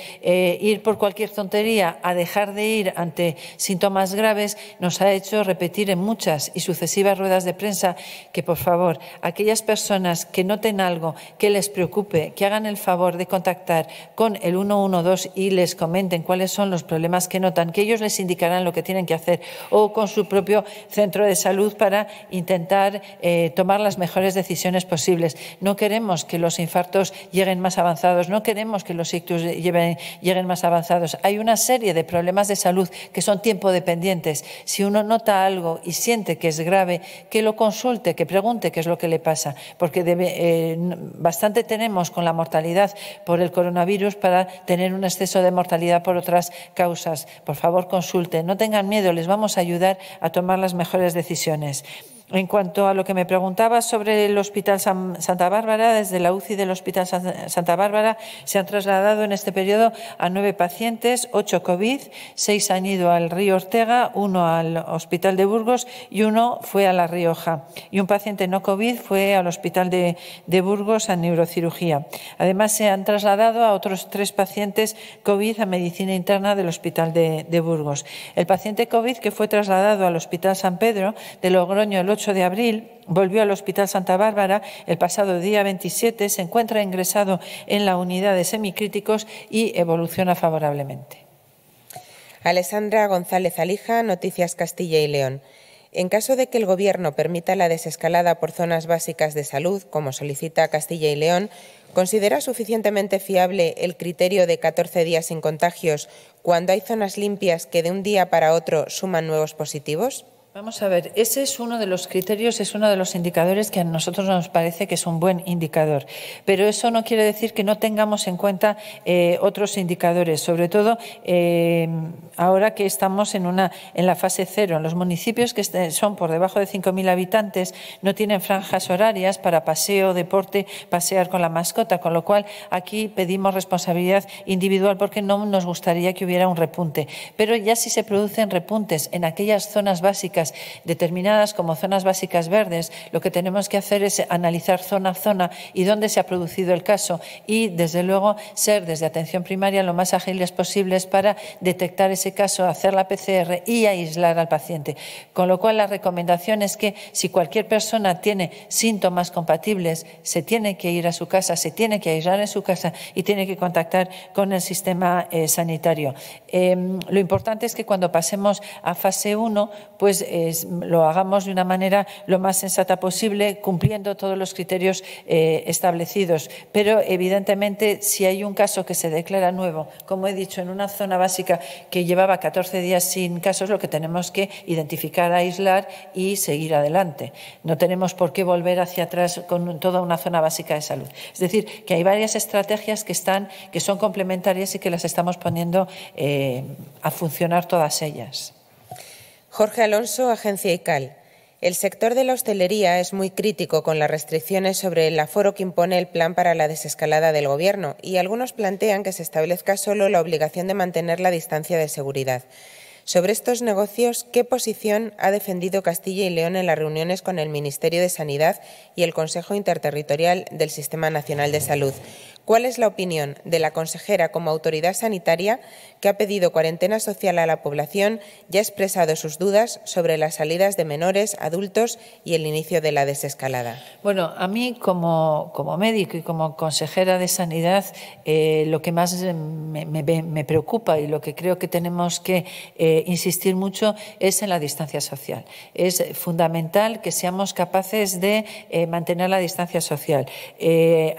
ir por cualquier tontería a dejar de ir ante síntomas graves, nos ha hecho repetir en muchas y sucesivas ruedas de prensa, que por favor, aquellas personas que noten algo que les preocupe, que hagan el favor de contactar con el 112 y les comenten cuáles son los problemas que notan, que ellos les indicarán lo que tienen que hacer o con su propio centro de salud para intentar eh, tomar las mejores decisiones posibles. No queremos que los infartos lleguen más avanzados, no queremos que los ictus lleguen más avanzados. Hay una serie de problemas de salud que son tiempo dependientes. Si uno nota algo y siente que es grave, que lo consulte, que pregunte qué es lo que le pasa, porque eh, bastante tenemos con la mortalidad por el coronavirus para tener un exceso de mortalidad por otras causas. Por favor, consulte. no tengan miedo, les vamos a ayudar a tomar las mejores decisiones. En cuanto a lo que me preguntaba sobre el Hospital Santa Bárbara, desde la UCI del Hospital Santa Bárbara se han trasladado en este periodo a nueve pacientes, ocho COVID, seis han ido al Río Ortega, uno al Hospital de Burgos y uno fue a La Rioja. Y un paciente no COVID fue al Hospital de, Burgos a neurocirugía. Además, se han trasladado a otros tres pacientes COVID a medicina interna del Hospital de, Burgos. El paciente COVID que fue trasladado al Hospital San Pedro de Logroño el 8 8 de abril, volvió al Hospital Santa Bárbara el pasado día 27, se encuentra ingresado en la unidad de semicríticos y evoluciona favorablemente. Alessandra González Alija, Noticias Castilla y León. En caso de que el Gobierno permita la desescalada por zonas básicas de salud, como solicita Castilla y León, ¿considera suficientemente fiable el criterio de 14 días sin contagios cuando hay zonas limpias que de un día para otro suman nuevos positivos? Vamos a ver, ese es uno de los criterios, es uno de los indicadores que a nosotros nos parece que es un buen indicador. Pero eso no quiere decir que no tengamos en cuenta eh, otros indicadores, sobre todo eh, ahora que estamos en, una, en la fase cero. En los municipios que este, son por debajo de 5.000 habitantes no tienen franjas horarias para paseo, deporte, pasear con la mascota, con lo cual aquí pedimos responsabilidad individual porque no nos gustaría que hubiera un repunte. Pero ya si se producen repuntes en aquellas zonas básicas, determinadas como zonas básicas verdes, lo que tenemos que hacer es analizar zona a zona y dónde se ha producido el caso y, desde luego, ser desde atención primaria lo más ágiles posibles para detectar ese caso, hacer la PCR y aislar al paciente. Con lo cual, la recomendación es que si cualquier persona tiene síntomas compatibles, se tiene que ir a su casa, se tiene que aislar en su casa y tiene que contactar con el sistema eh, sanitario. Em, lo importante es que cuando pasemos a fase 1, pues lo hagamos de una manera lo más sensata posible, cumpliendo todos los criterios eh, establecidos. Pero, evidentemente, si hay un caso que se declara nuevo, como he dicho, en una zona básica que llevaba 14 días sin casos, lo que tenemos que identificar, aislar y seguir adelante. No tenemos por qué volver hacia atrás con toda una zona básica de salud. Es decir, que hay varias estrategias que, están, que son complementarias y que las estamos poniendo eh, a funcionar todas ellas. Jorge Alonso, Agencia ICAL. El sector de la hostelería es muy crítico con las restricciones sobre el aforo que impone el plan para la desescalada del Gobierno y algunos plantean que se establezca solo la obligación de mantener la distancia de seguridad. Sobre estos negocios, ¿qué posición ha defendido Castilla y León en las reuniones con el Ministerio de Sanidad y el Consejo Interterritorial del Sistema Nacional de Salud? ¿Cuál es la opinión de la consejera como autoridad sanitaria que ha pedido cuarentena social a la población y ha expresado sus dudas sobre las salidas de menores, adultos y el inicio de la desescalada? Bueno, a mí como, médico y como consejera de sanidad, eh, lo que más me, preocupa y lo que creo que tenemos que eh, insistir mucho es en la distancia social. Es fundamental que seamos capaces de eh, mantener la distancia social.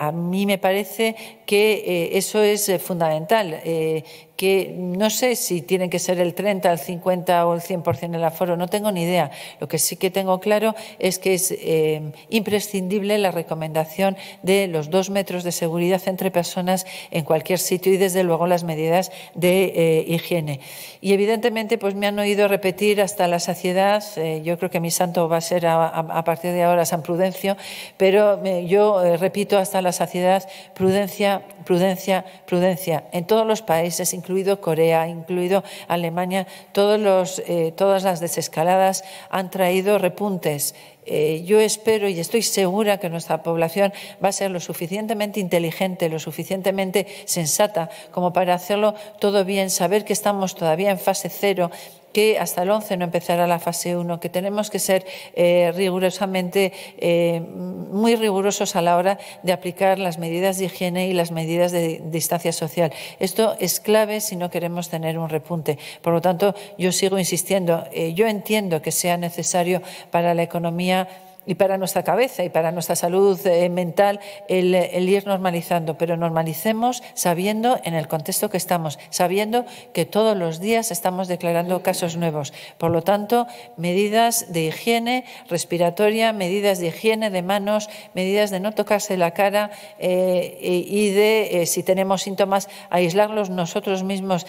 a mí me parece que eh, eso es eh, fundamental. Eh, que no sé si tienen que ser el 30, el 50 o el 100% el aforo, no tengo ni idea. Lo que sí que tengo claro es que es eh, imprescindible la recomendación de los dos metros de seguridad entre personas en cualquier sitio y, desde luego, las medidas de eh, higiene. Y, evidentemente, pues me han oído repetir hasta la saciedad, eh, yo creo que mi santo va a ser a, a partir de ahora San Prudencio, pero yo repito hasta la saciedad, prudencia, prudencia, prudencia, en todos los países, incluso incluido Corea, incluido Alemania, todos los, eh, todas las desescaladas han traído repuntes. Eh, yo espero y estoy segura que nuestra población va a ser lo suficientemente inteligente, lo suficientemente sensata como para hacerlo todo bien, saber que estamos todavía en fase cero, que hasta el 11 no empezará la fase 1, que tenemos que ser eh, rigurosamente eh, muy rigurosos a la hora de aplicar las medidas de higiene y las medidas de distancia social. Esto es clave si no queremos tener un repunte. Por lo tanto, yo sigo insistiendo, eh, yo entiendo que sea necesario para la economía y para nuestra cabeza y para nuestra salud eh, mental el, ir normalizando, pero normalicemos sabiendo en el contexto que estamos, sabiendo que todos los días estamos declarando casos nuevos. Por lo tanto, medidas de higiene respiratoria, medidas de higiene de manos, medidas de no tocarse la cara eh, y de, eh, si tenemos síntomas, aislarlos nosotros mismos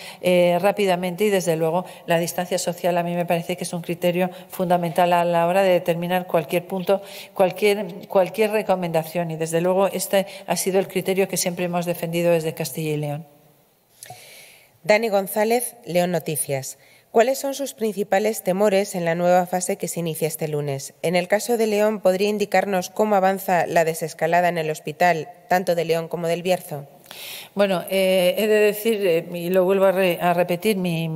rápidamente y, desde luego, la distancia social a mí me parece que es un criterio fundamental a la hora de determinar cualquier punto cualquier, cualquier recomendación. Y desde luego este ha sido el criterio que siempre hemos defendido desde Castilla y León. Dani González, León Noticias. ¿Cuáles son sus principales temores en la nueva fase que se inicia este lunes? En el caso de León, ¿podría indicarnos cómo avanza la desescalada en el hospital, tanto de León como del Bierzo? Bueno, eh, he de decir, eh, y lo vuelvo a, repetir, mi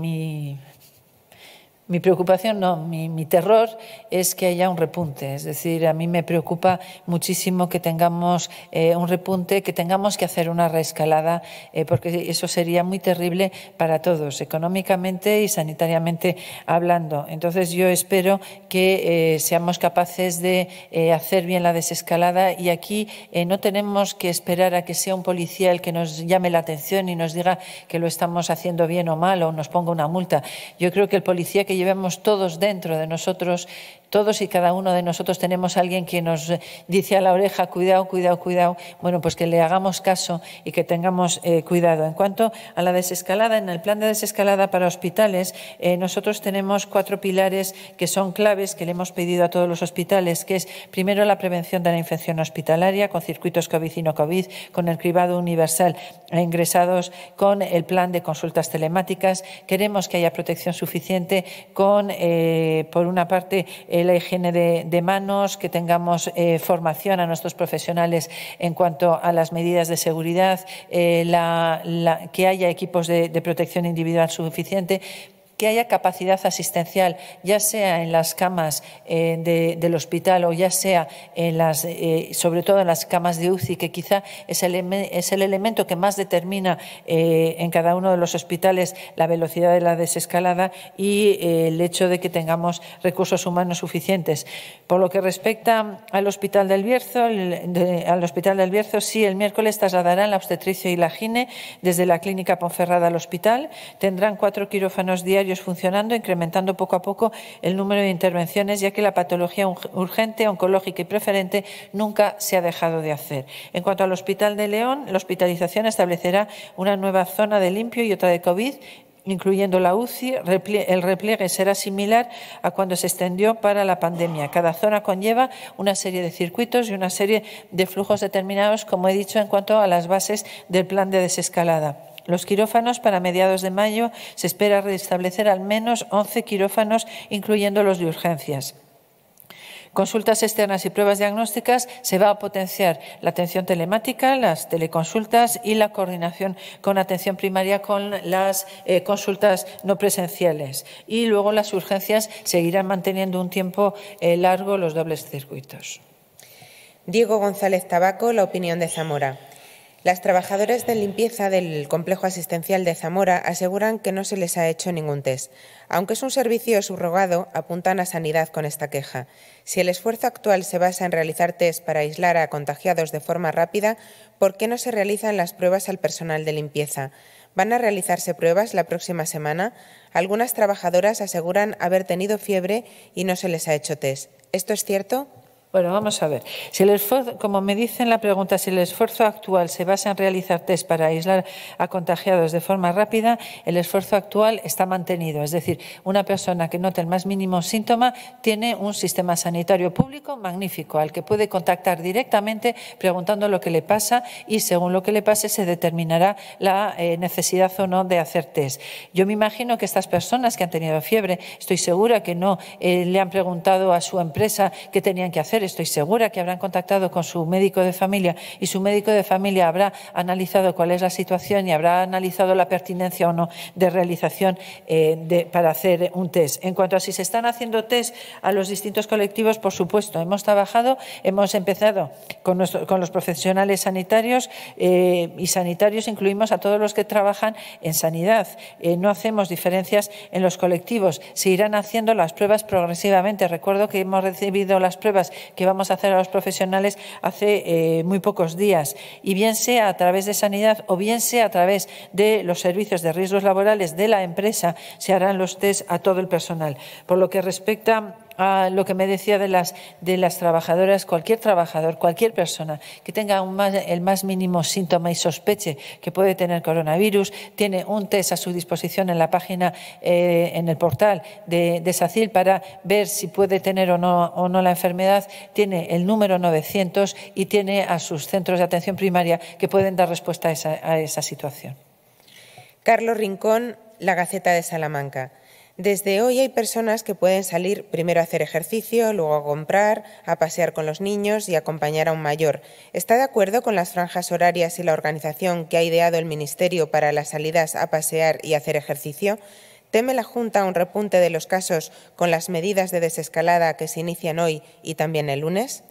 mi preocupación, no, mi, terror es que haya un repunte. Es decir, a mí me preocupa muchísimo que tengamos eh, un repunte, que tengamos que hacer una reescalada, eh, porque eso sería muy terrible para todos, económicamente y sanitariamente hablando. Entonces, yo espero que eh, seamos capaces de hacer bien la desescalada y aquí no tenemos que esperar a que sea un policía el que nos llame la atención y nos diga que lo estamos haciendo bien o mal o nos ponga una multa. Yo creo que el policía que llevemos todos dentro de nosotros todos y cada uno de nosotros tenemos alguien que nos dice a la oreja, cuidado, cuidado, cuidado. Bueno, pues que le hagamos caso y que tengamos eh, cuidado. En cuanto a la desescalada, en el plan de desescalada para hospitales, eh, nosotros tenemos cuatro pilares que son claves que le hemos pedido a todos los hospitales, que es primero la prevención de la infección hospitalaria con circuitos COVID y no COVID, con el cribado universal ingresados, con el plan de consultas telemáticas. Queremos que haya protección suficiente con, eh, por una parte, la higiene de, manos, que tengamos eh, formación a nuestros profesionales en cuanto a las medidas de seguridad, eh, que haya equipos de, de protección individual suficiente, que haya capacidad asistencial, ya sea en las camas eh, del hospital o ya sea en las, eh, sobre todo en las camas de UCI, que quizá es el, elemento que más determina eh, en cada uno de los hospitales la velocidad de la desescalada y el hecho de que tengamos recursos humanos suficientes. Por lo que respecta al hospital del Bierzo, al hospital del Bierzo, sí, el miércoles trasladarán la obstetricia y la gine desde la clínica Ponferrada al hospital. Tendrán cuatro quirófanos diarios funcionando, incrementando poco a poco el número de intervenciones, ya que la patología urgente, oncológica y preferente nunca se ha dejado de hacer. En cuanto al Hospital de León, la hospitalización establecerá una nueva zona de limpio y otra de COVID incluyendo la UCI, el repliegue será similar a cuando se extendió para la pandemia. Cada zona conlleva una serie de circuitos y una serie de flujos determinados, como he dicho, en cuanto a las bases del plan de desescalada los quirófanos para mediados de mayo se espera restablecer al menos 11 quirófanos, incluyendo los de urgencias consultas externas y pruebas diagnósticas, se va a potenciar la atención telemática, las teleconsultas y la coordinación con atención primaria con las eh, consultas no presenciales. Y luego las urgencias seguirán manteniendo un tiempo eh, largo los dobles circuitos. Diego González Tabaco, La Opinión de Zamora. Las trabajadoras de limpieza del complejo asistencial de Zamora aseguran que no se les ha hecho ningún test. Aunque es un servicio subrogado, apuntan a sanidad con esta queja. Si el esfuerzo actual se basa en realizar test para aislar a contagiados de forma rápida, ¿por qué no se realizan las pruebas al personal de limpieza? Van a realizarse pruebas la próxima semana. Algunas trabajadoras aseguran haber tenido fiebre y no se les ha hecho test. ¿Esto es cierto? Bueno, vamos a ver. como me dicen en la pregunta, si el esfuerzo actual se basa en realizar test para aislar a contagiados de forma rápida, el esfuerzo actual está mantenido. Es decir, una persona que note el más mínimo síntoma tiene un sistema sanitario público magnífico al que puede contactar directamente preguntando lo que le pasa y según lo que le pase se determinará la eh, necesidad o no de hacer test. Yo me imagino que estas personas que han tenido fiebre, estoy segura que no eh, le han preguntado a su empresa qué tenían que hacer estoy segura que habrán contactado con su médico de familia y su médico de familia habrá analizado cuál es la situación y habrá analizado la pertinencia o no de realización eh, para hacer un test. En cuanto a si se están haciendo test a los distintos colectivos, por supuesto, hemos trabajado, hemos empezado con, los profesionales sanitarios eh, y sanitarios incluimos a todos los que trabajan en sanidad. Eh, no hacemos diferencias en los colectivos. Se irán haciendo las pruebas progresivamente. Recuerdo que hemos recibido las pruebas que vamos a hacer a los profesionales hace eh, muy pocos días, y bien sea a través de sanidad o bien sea a través de los servicios de riesgos laborales de la empresa, se harán los tests a todo el personal. Por lo que respecta a lo que me decía de las, trabajadoras, cualquier trabajador, cualquier persona que tenga el más mínimo síntoma y sospeche que puede tener coronavirus, tiene un test a su disposición en la página, eh, en el portal de, de, SACIL para ver si puede tener o no, la enfermedad, tiene el número 900 y tiene a sus centros de atención primaria que pueden dar respuesta a esa situación. Carlos Rincón, La Gaceta de Salamanca. Desde hoy hay personas que pueden salir primero a hacer ejercicio, luego a comprar, a pasear con los niños y acompañar a un mayor. ¿Está de acuerdo con las franjas horarias y la organización que ha ideado el Ministerio para las salidas a pasear y hacer ejercicio? ¿Teme la Junta un repunte de los casos con las medidas de desescalada que se inician hoy y también el lunes?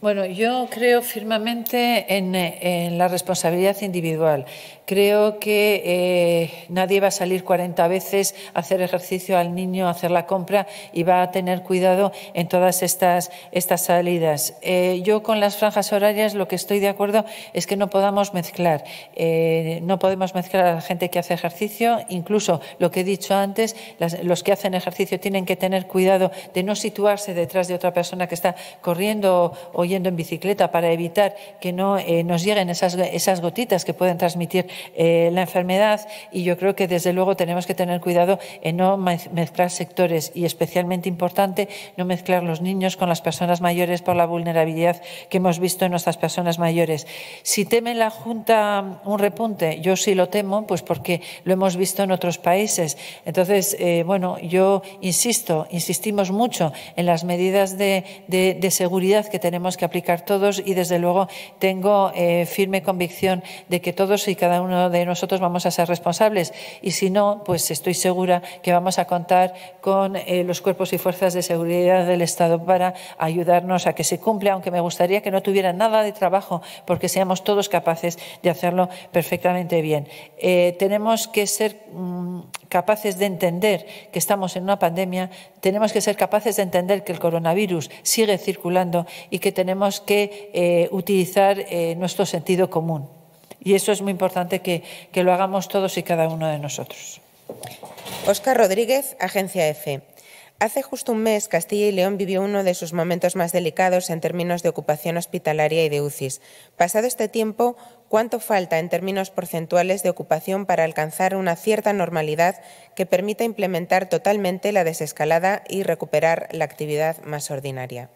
Bueno, yo creo firmemente en, eh, la responsabilidad individual. Creo que eh, nadie va a salir 40 veces a hacer ejercicio al niño, a hacer la compra y va a tener cuidado en todas estas, estas salidas. Eh, yo con las franjas horarias lo que estoy de acuerdo es que no podamos mezclar. Eh, no podemos mezclar a la gente que hace ejercicio, incluso lo que he dicho antes, los que hacen ejercicio tienen que tener cuidado de no situarse detrás de otra persona que está corriendo o, yendo en bicicleta para evitar que no nos lleguen esas, esas gotitas que pueden transmitir eh, la enfermedad y yo creo que desde luego tenemos que tener cuidado en no mezclar sectores y especialmente importante no mezclar los niños con las personas mayores por la vulnerabilidad que hemos visto en nuestras personas mayores. Si teme la Junta un repunte, yo sí lo temo, pues porque lo hemos visto en otros países. Entonces, eh, bueno, yo insisto, insistimos mucho en las medidas de, de, seguridad que tenemos que aplicar todos y desde luego tengo eh, firme convicción de que todos y cada uno de nosotros vamos a ser responsables y si no, pues estoy segura que vamos a contar con eh, los cuerpos y fuerzas de seguridad del Estado para ayudarnos a que se cumpla, aunque me gustaría que no tuviera nada de trabajo porque seamos todos capaces de hacerlo perfectamente bien. Eh, tenemos que ser mm, capaces de entender que estamos en una pandemia, tenemos que ser capaces de entender que el coronavirus sigue circulando y que tenemos que eh, utilizar nuestro sentido común. Y eso es muy importante que, que lo hagamos todos y cada uno de nosotros. Óscar Rodríguez, Agencia EFE. Hace justo un mes, Castilla y León vivió uno de sus momentos más delicados en términos de ocupación hospitalaria y de UCIs. Pasado este tiempo, cuánto falta en términos porcentuales de ocupación para alcanzar una cierta normalidad que permita implementar totalmente la desescalada y recuperar la actividad más ordinaria.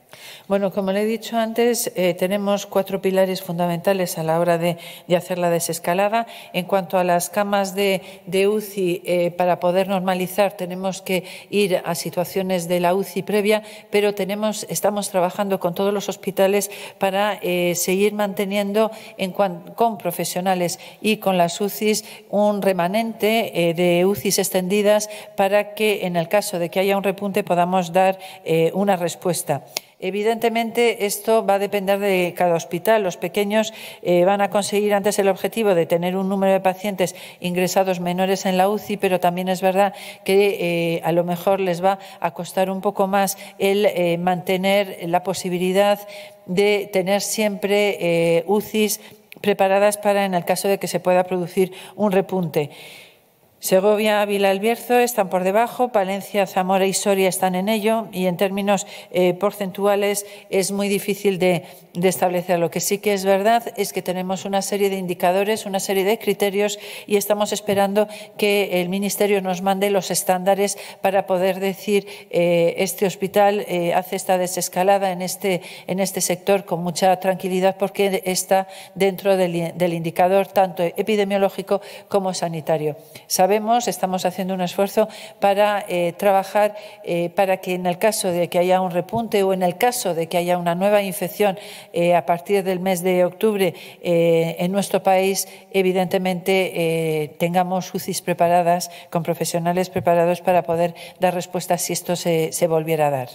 Bueno, como le he dicho antes, eh, tenemos cuatro pilares fundamentales a la hora de, hacer la desescalada. En cuanto a las camas de, UCI, eh, para poder normalizar tenemos que ir a situaciones de la UCI previa, pero tenemos, estamos trabajando con todos los hospitales para eh, seguir manteniendo en cuanto con profesionales y con las UCIs un remanente eh, de UCIs extendidas para que, en el caso de que haya un repunte, podamos dar eh, una respuesta. Evidentemente, esto va a depender de cada hospital. Los pequeños eh, van a conseguir antes el objetivo de tener un número de pacientes ingresados menores en la UCI, pero también es verdad que a lo mejor les va a costar un poco más el mantener la posibilidad de tener siempre UCIs preparadas para en el caso de que se pueda producir un repunte. Segovia, Ávila, Albierzo están por debajo, Palencia, Zamora y Soria están en ello y en términos eh, porcentuales es muy difícil de, establecer. Lo que sí que es verdad es que tenemos una serie de indicadores, una serie de criterios y estamos esperando que el Ministerio nos mande los estándares para poder decir eh, este hospital eh, hace esta desescalada en este, en este sector con mucha tranquilidad porque está dentro del, indicador tanto epidemiológico como sanitario estamos haciendo un esfuerzo para eh, trabajar eh, para que en el caso de que haya un repunte o en el caso de que haya una nueva infección eh, a partir del mes de octubre en nuestro país, evidentemente tengamos UCIs preparadas, con profesionales preparados para poder dar respuesta si esto se volviera a dar.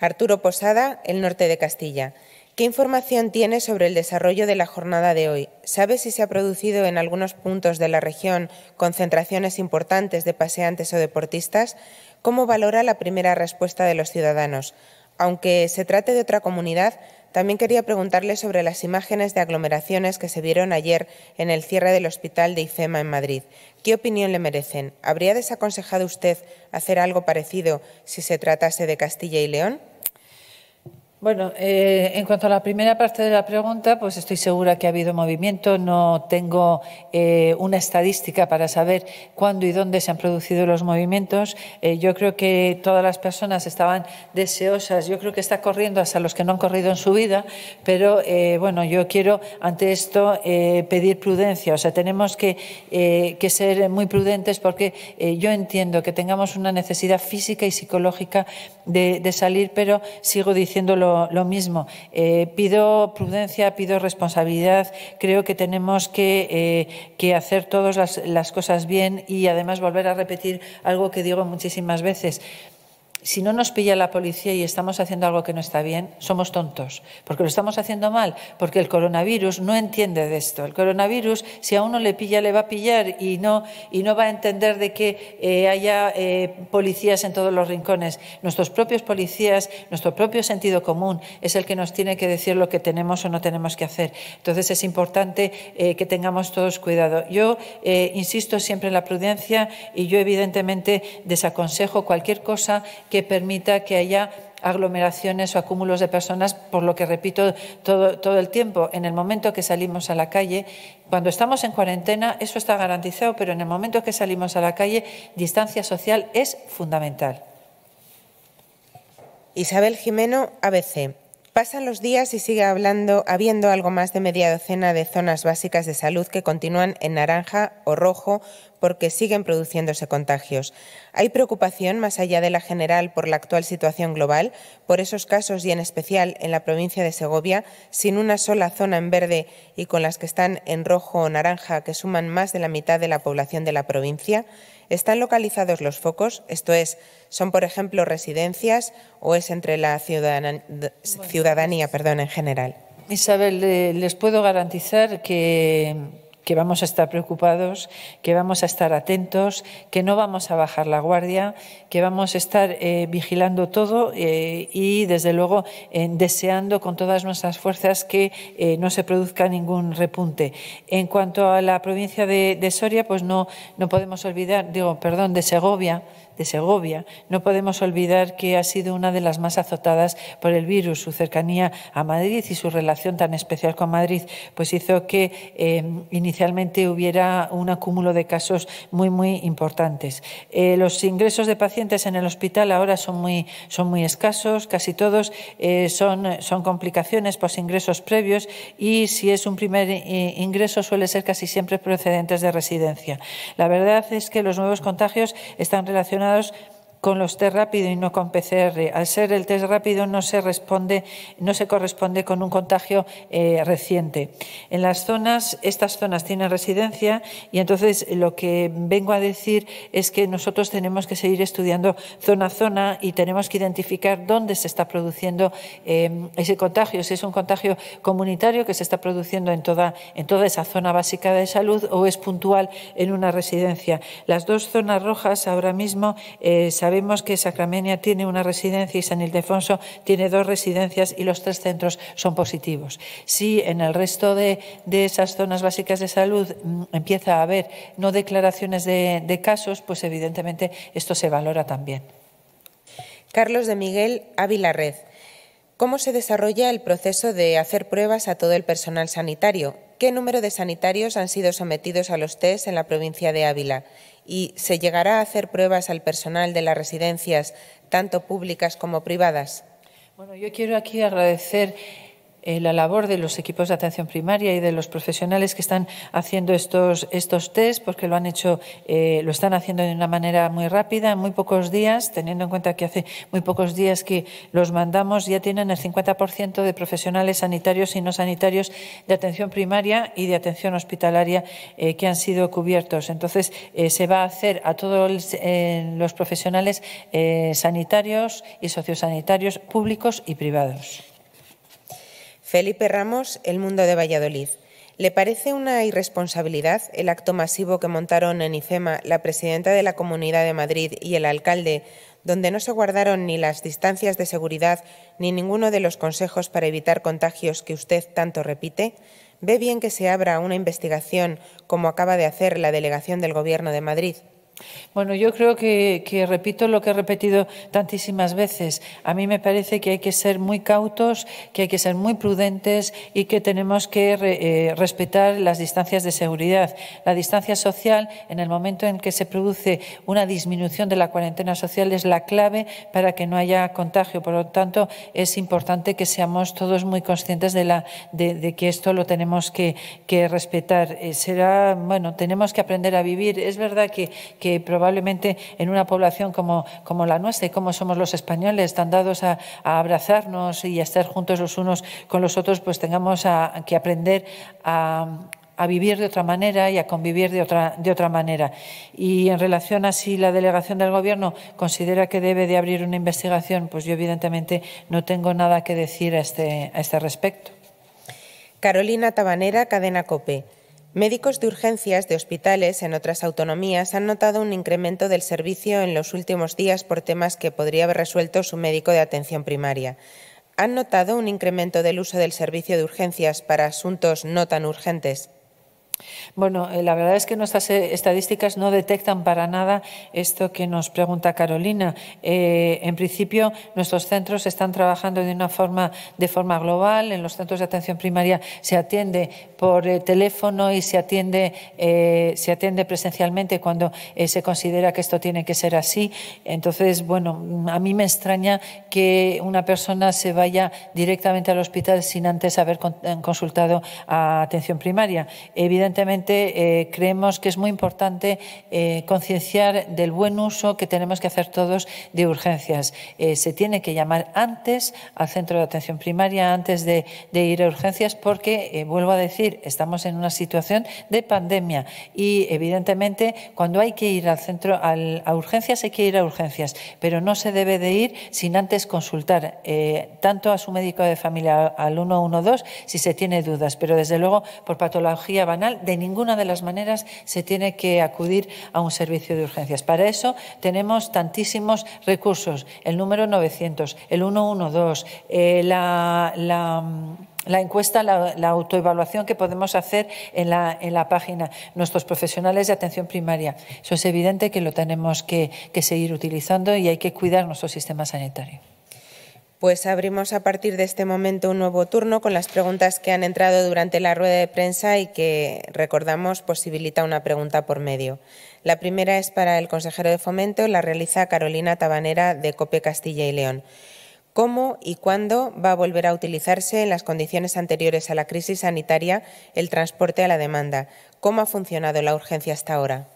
Arturo Posada, El Norte de Castilla. ¿Qué información tiene sobre el desarrollo de la jornada de hoy? ¿Sabe si se ha producido en algunos puntos de la región concentraciones importantes de paseantes o deportistas? ¿Cómo valora la primera respuesta de los ciudadanos? Aunque se trate de otra comunidad, también quería preguntarle sobre las imágenes de aglomeraciones que se vieron ayer en el cierre del hospital de IFEMA en Madrid. ¿Qué opinión le merecen? ¿Habría desaconsejado usted hacer algo parecido si se tratase de Castilla y León? Bueno, eh, en cuanto a la primera parte de la pregunta, pues estoy segura que ha habido movimiento. No tengo eh, una estadística para saber cuándo y dónde se han producido los movimientos. Eh, yo creo que todas las personas estaban deseosas. Yo creo que está corriendo hasta los que no han corrido en su vida. Pero bueno, yo quiero ante esto pedir prudencia. O sea, tenemos que ser muy prudentes porque yo entiendo que tengamos una necesidad física y psicológica de, salir, pero sigo diciendo lo, mismo. Eh, pido prudencia, pido responsabilidad, creo que tenemos que, eh, hacer todas las cosas bien y además volver a repetir algo que digo muchísimas veces si no nos pilla la policía y estamos haciendo algo que no está bien, somos tontos, porque lo estamos haciendo mal, porque el coronavirus no entiende de esto. El coronavirus, si a uno le pilla, le va a pillar y no, y no va a entender de que eh, haya eh, policías en todos los rincones. Nuestros propios policías, nuestro propio sentido común es el que nos tiene que decir lo que tenemos o no tenemos que hacer. Entonces es importante eh, que tengamos todos cuidado. Yo insisto siempre en la prudencia y yo evidentemente desaconsejo cualquier cosa que permita que haya aglomeraciones o acúmulos de personas, por lo que repito todo, el tiempo, en el momento que salimos a la calle, cuando estamos en cuarentena, eso está garantizado, pero en el momento que salimos a la calle, distancia social es fundamental. Isabel Jimeno, ABC. Pasan los días y sigue hablando, habiendo algo más de media docena de zonas básicas de salud que continúan en naranja o rojo porque siguen produciéndose contagios. Hay preocupación, más allá de la general, por la actual situación global, por esos casos y en especial en la provincia de Segovia, sin una sola zona en verde y con las que están en rojo o naranja, que suman más de la mitad de la población de la provincia. ¿Están localizados los focos? Esto es, ¿son, por ejemplo, residencias o es entre la ciudadanía, pues perdón, en general? Isabel, les puedo garantizar que que vamos a estar preocupados, que vamos a estar atentos, que no vamos a bajar la guardia, que vamos a estar eh, vigilando todo eh, y, desde luego, eh, deseando con todas nuestras fuerzas que no se produzca ningún repunte. En cuanto a la provincia de, Soria, pues no, no podemos olvidar, digo, perdón, de Segovia, de Segovia. No podemos olvidar que ha sido una de las más azotadas por el virus. Su cercanía a Madrid y su relación tan especial con Madrid pues hizo que eh, inicialmente hubiera un acúmulo de casos muy, muy importantes. Eh, los ingresos de pacientes en el hospital ahora son muy, son muy escasos, casi todos eh, son, son complicaciones por ingresos previos y si es un primer ingreso suele ser casi siempre procedentes de residencia. La verdad es que los nuevos contagios están relacionados mas con los test rápido y no con PCR. Al ser el test rápido no se responde, no se corresponde con un contagio eh, reciente. En las zonas, estas zonas tienen residencia y entonces lo que vengo a decir es que nosotros tenemos que seguir estudiando zona a zona y tenemos que identificar dónde se está produciendo eh, ese contagio, si es un contagio comunitario que se está produciendo en toda, esa zona básica de salud o es puntual en una residencia. Las dos zonas rojas ahora mismo se eh, Sabemos que Sacramenia tiene una residencia y San Ildefonso tiene dos residencias y los tres centros son positivos. Si en el resto de, esas zonas básicas de salud mm, empieza a haber no declaraciones de, de casos, pues evidentemente esto se valora también. Carlos de Miguel Ávila Red. ¿Cómo se desarrolla el proceso de hacer pruebas a todo el personal sanitario? ¿Qué número de sanitarios han sido sometidos a los test en la provincia de Ávila? y se llegará a hacer pruebas al personal de las residencias, tanto públicas como privadas. Bueno, yo quiero aquí agradecer eh, la labor de los equipos de atención primaria y de los profesionales que están haciendo estos, estos test, porque lo han hecho, eh, lo están haciendo de una manera muy rápida, en muy pocos días, teniendo en cuenta que hace muy pocos días que los mandamos, ya tienen el 50% de profesionales sanitarios y no sanitarios de atención primaria y de atención hospitalaria eh, que han sido cubiertos. Entonces, se va a hacer a todos los profesionales sanitarios y sociosanitarios públicos y privados. Felipe Ramos, El Mundo de Valladolid. ¿Le parece una irresponsabilidad el acto masivo que montaron en IFEMA la presidenta de la Comunidad de Madrid y el alcalde, donde no se guardaron ni las distancias de seguridad ni ninguno de los consejos para evitar contagios que usted tanto repite? ¿Ve bien que se abra una investigación como acaba de hacer la delegación del Gobierno de Madrid? Bueno, yo creo que, repito lo que he repetido tantísimas veces. A mí me parece que hay que ser muy cautos, que hay que ser muy prudentes y que tenemos que eh, respetar las distancias de seguridad. La distancia social, en el momento en que se produce una disminución de la cuarentena social, es la clave para que no haya contagio. Por lo tanto, es importante que seamos todos muy conscientes de, la, de, que esto lo tenemos que, respetar. Eh, será, bueno, tenemos que aprender a vivir. Es verdad que probablemente en una población como, la nuestra y como somos los españoles, tan dados a, abrazarnos y a estar juntos los unos con los otros, pues tengamos que aprender a, a vivir de otra manera y a convivir de otra, de otra manera. Y en relación a si la delegación del Gobierno considera que debe de abrir una investigación, pues yo evidentemente no tengo nada que decir a este, a este respecto. Carolina Tabanera, Cadena Cope. Médicos de urgencias de hospitales en otras autonomías han notado un incremento del servicio en los últimos días por temas que podría haber resuelto su médico de atención primaria. Han notado un incremento del uso del servicio de urgencias para asuntos no tan urgentes bueno, eh, la verdad es que nuestras eh, estadísticas no detectan para nada esto que nos pregunta Carolina. Eh, en principio, nuestros centros están trabajando de una forma, de forma global. En los centros de atención primaria se atiende por teléfono y se atiende, se atiende presencialmente cuando se considera que esto tiene que ser así. Entonces, bueno, a mí me extraña que una persona se vaya directamente al hospital sin antes haber consultado a atención primaria. Evidentemente, evidentemente eh, creemos que es muy importante eh, concienciar del buen uso que tenemos que hacer todos de urgencias. Eh, se tiene que llamar antes al centro de atención primaria, antes de, ir a urgencias, porque, vuelvo a decir, estamos en una situación de pandemia y, evidentemente, cuando hay que ir al centro, a urgencias, hay que ir a urgencias, pero no se debe de ir sin antes consultar tanto a su médico de familia, al 112, si se tiene dudas, pero desde luego por patología banal de ninguna de las maneras se tiene que acudir a un servicio de urgencias. Para eso tenemos tantísimos recursos, el número 900, el 112, eh, la, encuesta, la, autoevaluación que podemos hacer en la, página, nuestros profesionales de atención primaria. Eso es evidente que lo tenemos que seguir utilizando y hay que cuidar nuestro sistema sanitario pues abrimos a partir de este momento un nuevo turno con las preguntas que han entrado durante la rueda de prensa y que, recordamos, posibilita una pregunta por medio. La primera es para el consejero de Fomento, la realiza Carolina Tabanera de COPE Castilla y León. ¿Cómo y cuándo va a volver a utilizarse en las condiciones anteriores a la crisis sanitaria el transporte a la demanda? ¿Cómo ha funcionado la urgencia hasta ahora?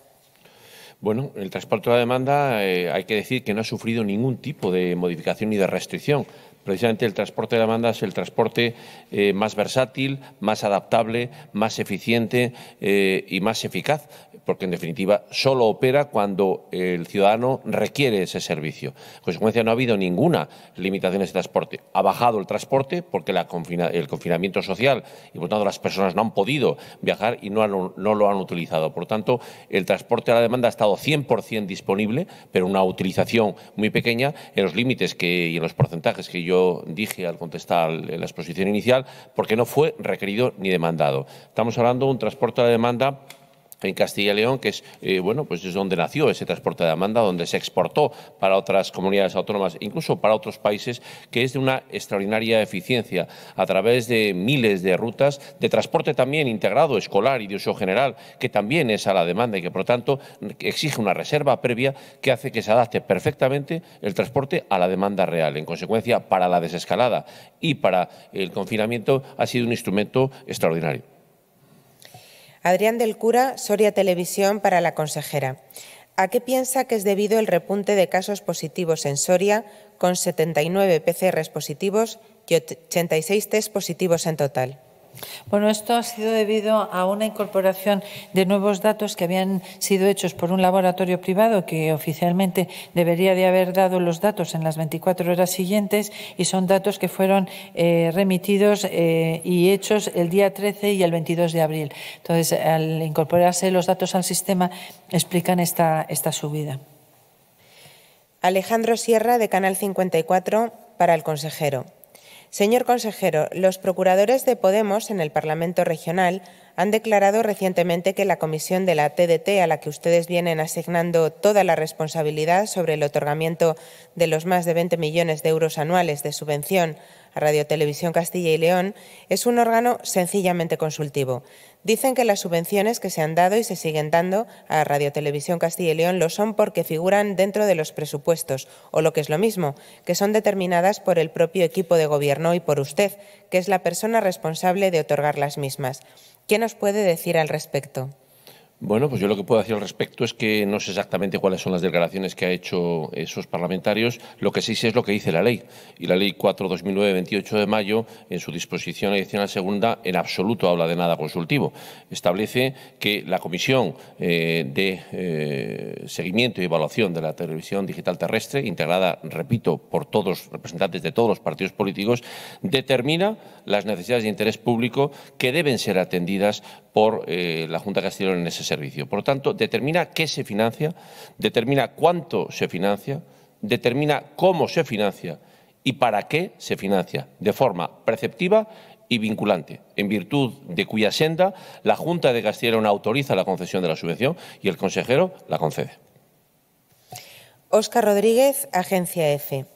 Bueno, el transporte a de la demanda eh, hay que decir que no ha sufrido ningún tipo de modificación ni de restricción. Precisamente el transporte de la demanda es el transporte eh, más versátil, más adaptable, más eficiente eh, y más eficaz porque en definitiva solo opera cuando el ciudadano requiere ese servicio. consecuencia, no ha habido ninguna limitación ese transporte. Ha bajado el transporte porque el confinamiento social y, por tanto, las personas no han podido viajar y no, lo han utilizado. Por tanto, el transporte a la demanda ha estado 100% disponible, pero una utilización muy pequeña en los límites que, y en los porcentajes que yo dije al contestar la exposición inicial, porque no fue requerido ni demandado. Estamos hablando de un transporte a la demanda en Castilla y León, que es, eh, bueno, pues es donde nació ese transporte de demanda, donde se exportó para otras comunidades autónomas, incluso para otros países, que es de una extraordinaria eficiencia a través de miles de rutas de transporte también integrado, escolar y de uso general, que también es a la demanda y que, por lo tanto, exige una reserva previa que hace que se adapte perfectamente el transporte a la demanda real. En consecuencia, para la desescalada y para el confinamiento ha sido un instrumento extraordinario. Adrián del Cura, Soria Televisión para la consejera. ¿A qué piensa que es debido el repunte de casos positivos en Soria, con 79 PCRs positivos y 86 test positivos en total? Bueno, esto ha sido debido a una incorporación de nuevos datos que habían sido hechos por un laboratorio privado que oficialmente debería de haber dado los datos en las 24 horas siguientes y son datos que fueron eh, remitidos eh, y hechos el día 13 y el 22 de abril. Entonces, al incorporarse los datos al sistema, explican esta, esta subida. Alejandro Sierra, de Canal 54, para el consejero. Señor consejero, los procuradores de Podemos en el Parlamento Regional han declarado recientemente que la comisión de la TDT, a la que ustedes vienen asignando toda la responsabilidad sobre el otorgamiento de los más de 20 millones de euros anuales de subvención a Radio Castilla y León, es un órgano sencillamente consultivo. Dicen que las subvenciones que se han dado y se siguen dando a Radio Televisión Castilla y León lo son porque figuran dentro de los presupuestos, o lo que es lo mismo, que son determinadas por el propio equipo de gobierno y por usted, que es la persona responsable de otorgar las mismas. ¿Qué nos puede decir al respecto? Bueno, pues yo lo que puedo decir al respecto es que no sé exactamente cuáles son las declaraciones que ha hecho esos parlamentarios. Lo que sí sé es lo que dice la ley. Y la ley 4-2009, 28 de mayo, en su disposición adicional segunda, en absoluto habla de nada consultivo. Establece que la Comisión eh, de eh, Seguimiento y Evaluación de la Televisión Digital Terrestre, integrada, repito, por todos representantes de todos los partidos políticos, determina las necesidades de interés público que deben ser atendidas por eh, la Junta Castellón en ese por lo tanto, determina qué se financia, determina cuánto se financia, determina cómo se financia y para qué se financia, de forma preceptiva y vinculante, en virtud de cuya senda la Junta de Castilla y León autoriza la concesión de la subvención y el consejero la concede. Óscar Rodríguez, Agencia EFE.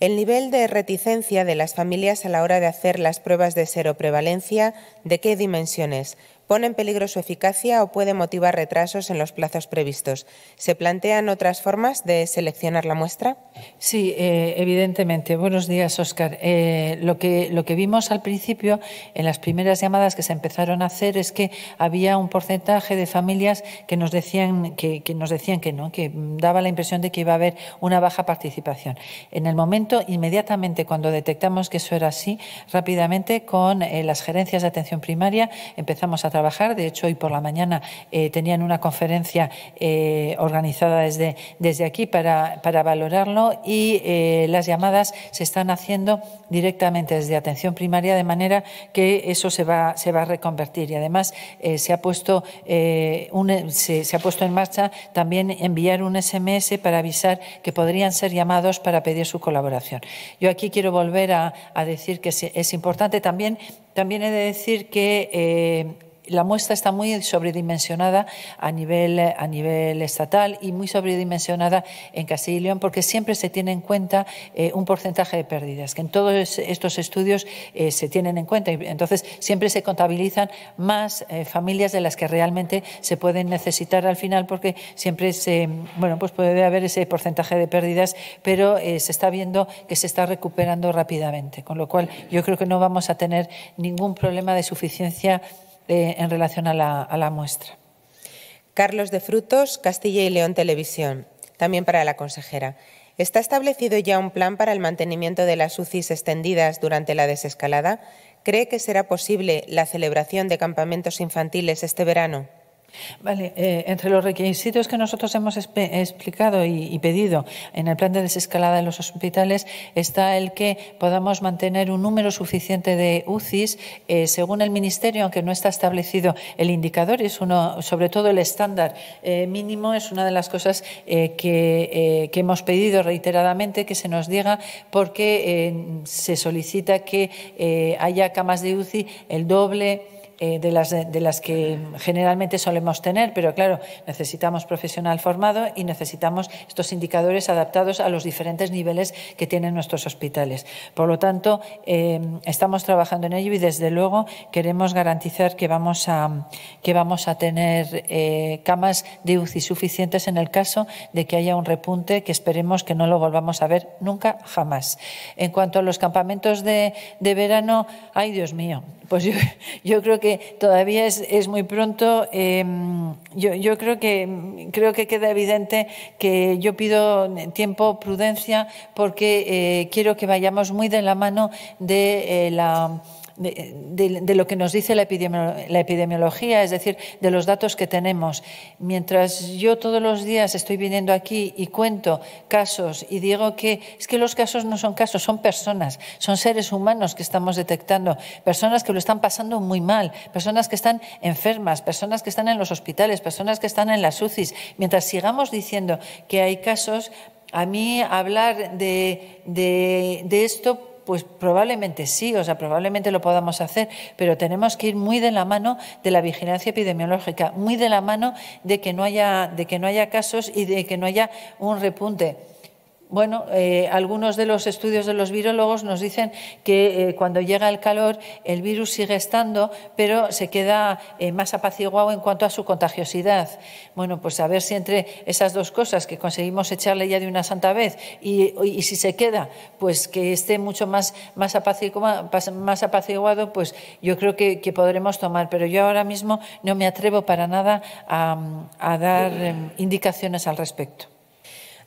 El nivel de reticencia de las familias a la hora de hacer las pruebas de seroprevalencia, ¿de qué dimensiones? pone en peligro su eficacia o puede motivar retrasos en los plazos previstos. ¿Se plantean otras formas de seleccionar la muestra? Sí, eh, evidentemente. Buenos días, Oscar. Eh, lo, que, lo que vimos al principio en las primeras llamadas que se empezaron a hacer es que había un porcentaje de familias que nos decían que, nos decían que no, que daba la impresión de que iba a haber una baja participación. En el momento, inmediatamente cuando detectamos que eso era así, rápidamente con eh, las gerencias de atención primaria empezamos a trabajar. De hecho, hoy por la mañana eh, tenían una conferencia eh, organizada desde, desde aquí para, para valorarlo y eh, las llamadas se están haciendo directamente desde atención primaria, de manera que eso se va, se va a reconvertir. Y además se, ha puesto, un, se, ha puesto en marcha también enviar un SMS para avisar que podrían ser llamados para pedir su colaboración. Yo aquí quiero volver a, decir que es importante también también he de decir que la muestra está muy sobredimensionada a nivel, estatal y muy sobredimensionada en Castilla y León porque siempre se tiene en cuenta eh, un porcentaje de pérdidas, que en todos estos estudios eh, se tienen en cuenta. Entonces, siempre se contabilizan más eh, familias de las que realmente se pueden necesitar al final porque siempre se, bueno, pues puede haber ese porcentaje de pérdidas, pero se está viendo que se está recuperando rápidamente, con lo cual yo creo que no vamos a tener ningún problema de suficiencia eh, en relación a la, a la muestra. Carlos de Frutos, Castilla y León Televisión, también para la consejera. ¿Está establecido ya un plan para el mantenimiento de las UCIs extendidas durante la desescalada? ¿Cree que será posible la celebración de campamentos infantiles este verano? Vale, eh, entre los requisitos que nosotros hemos explicado y, pedido en el plan de desescalada de los hospitales está el que podamos mantener un número suficiente de UCIs. Eh, según el Ministerio, aunque no está establecido el indicador, es uno, sobre todo el estándar eh, mínimo, es una de las cosas que, hemos pedido reiteradamente que se nos diga porque se solicita que haya camas de UCI el doble eh, de, las, de las que generalmente solemos tener, pero claro, necesitamos profesional formado y necesitamos estos indicadores adaptados a los diferentes niveles que tienen nuestros hospitales. Por lo tanto, eh, estamos trabajando en ello y desde luego queremos garantizar que vamos a, que vamos a tener eh, camas de UCI suficientes en el caso de que haya un repunte que esperemos que no lo volvamos a ver nunca jamás. En cuanto a los campamentos de, de verano, ay Dios mío, pues yo, (laughs) yo creo que que todavía es, muy pronto. Em, yo, creo que creo que queda evidente que yo pido tiempo, prudencia, porque eh, quiero que vayamos muy de la mano de eh, la de, lo que nos dice la, la, epidemiología, es decir, de los datos que tenemos. Mientras yo todos los días estoy viniendo aquí y cuento casos y digo que es que los casos no son casos, son personas, son seres humanos que estamos detectando, personas que lo están pasando muy mal, personas que están enfermas, personas que están en los hospitales, personas que están en las UCIs. Mientras sigamos diciendo que hay casos, a mí hablar de esto pues probablemente sí, o sea, probablemente lo podamos hacer, pero tenemos que ir muy de la mano de la vigilancia epidemiológica, muy de la mano de que no haya, de que no haya casos y de que no haya un repunte bueno, eh, algunos de los estudios de los virólogos nos dicen que eh, cuando llega el calor el virus sigue estando, pero se queda eh, más apaciguado en cuanto a su contagiosidad. Bueno, pues a ver si entre esas dos cosas que conseguimos echarle ya de una santa vez y, si se queda, pues que esté mucho más, más, apaciguado, más apaciguado, pues yo creo que, podremos tomar. Pero yo ahora mismo no me atrevo para nada a dar em, indicaciones al respecto.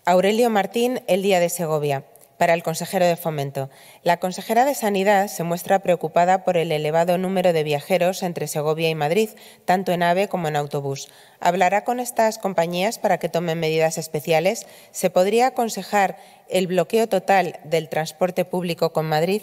Aurelio Martín, el día de Segovia. Para el consejero de Fomento, la consejera de Sanidad se muestra preocupada por el elevado número de viajeros entre Segovia y Madrid, tanto en AVE como en autobús. Hablará con estas compañías para que tomen medidas especiales. ¿Se podría aconsejar el bloqueo total del transporte público con Madrid?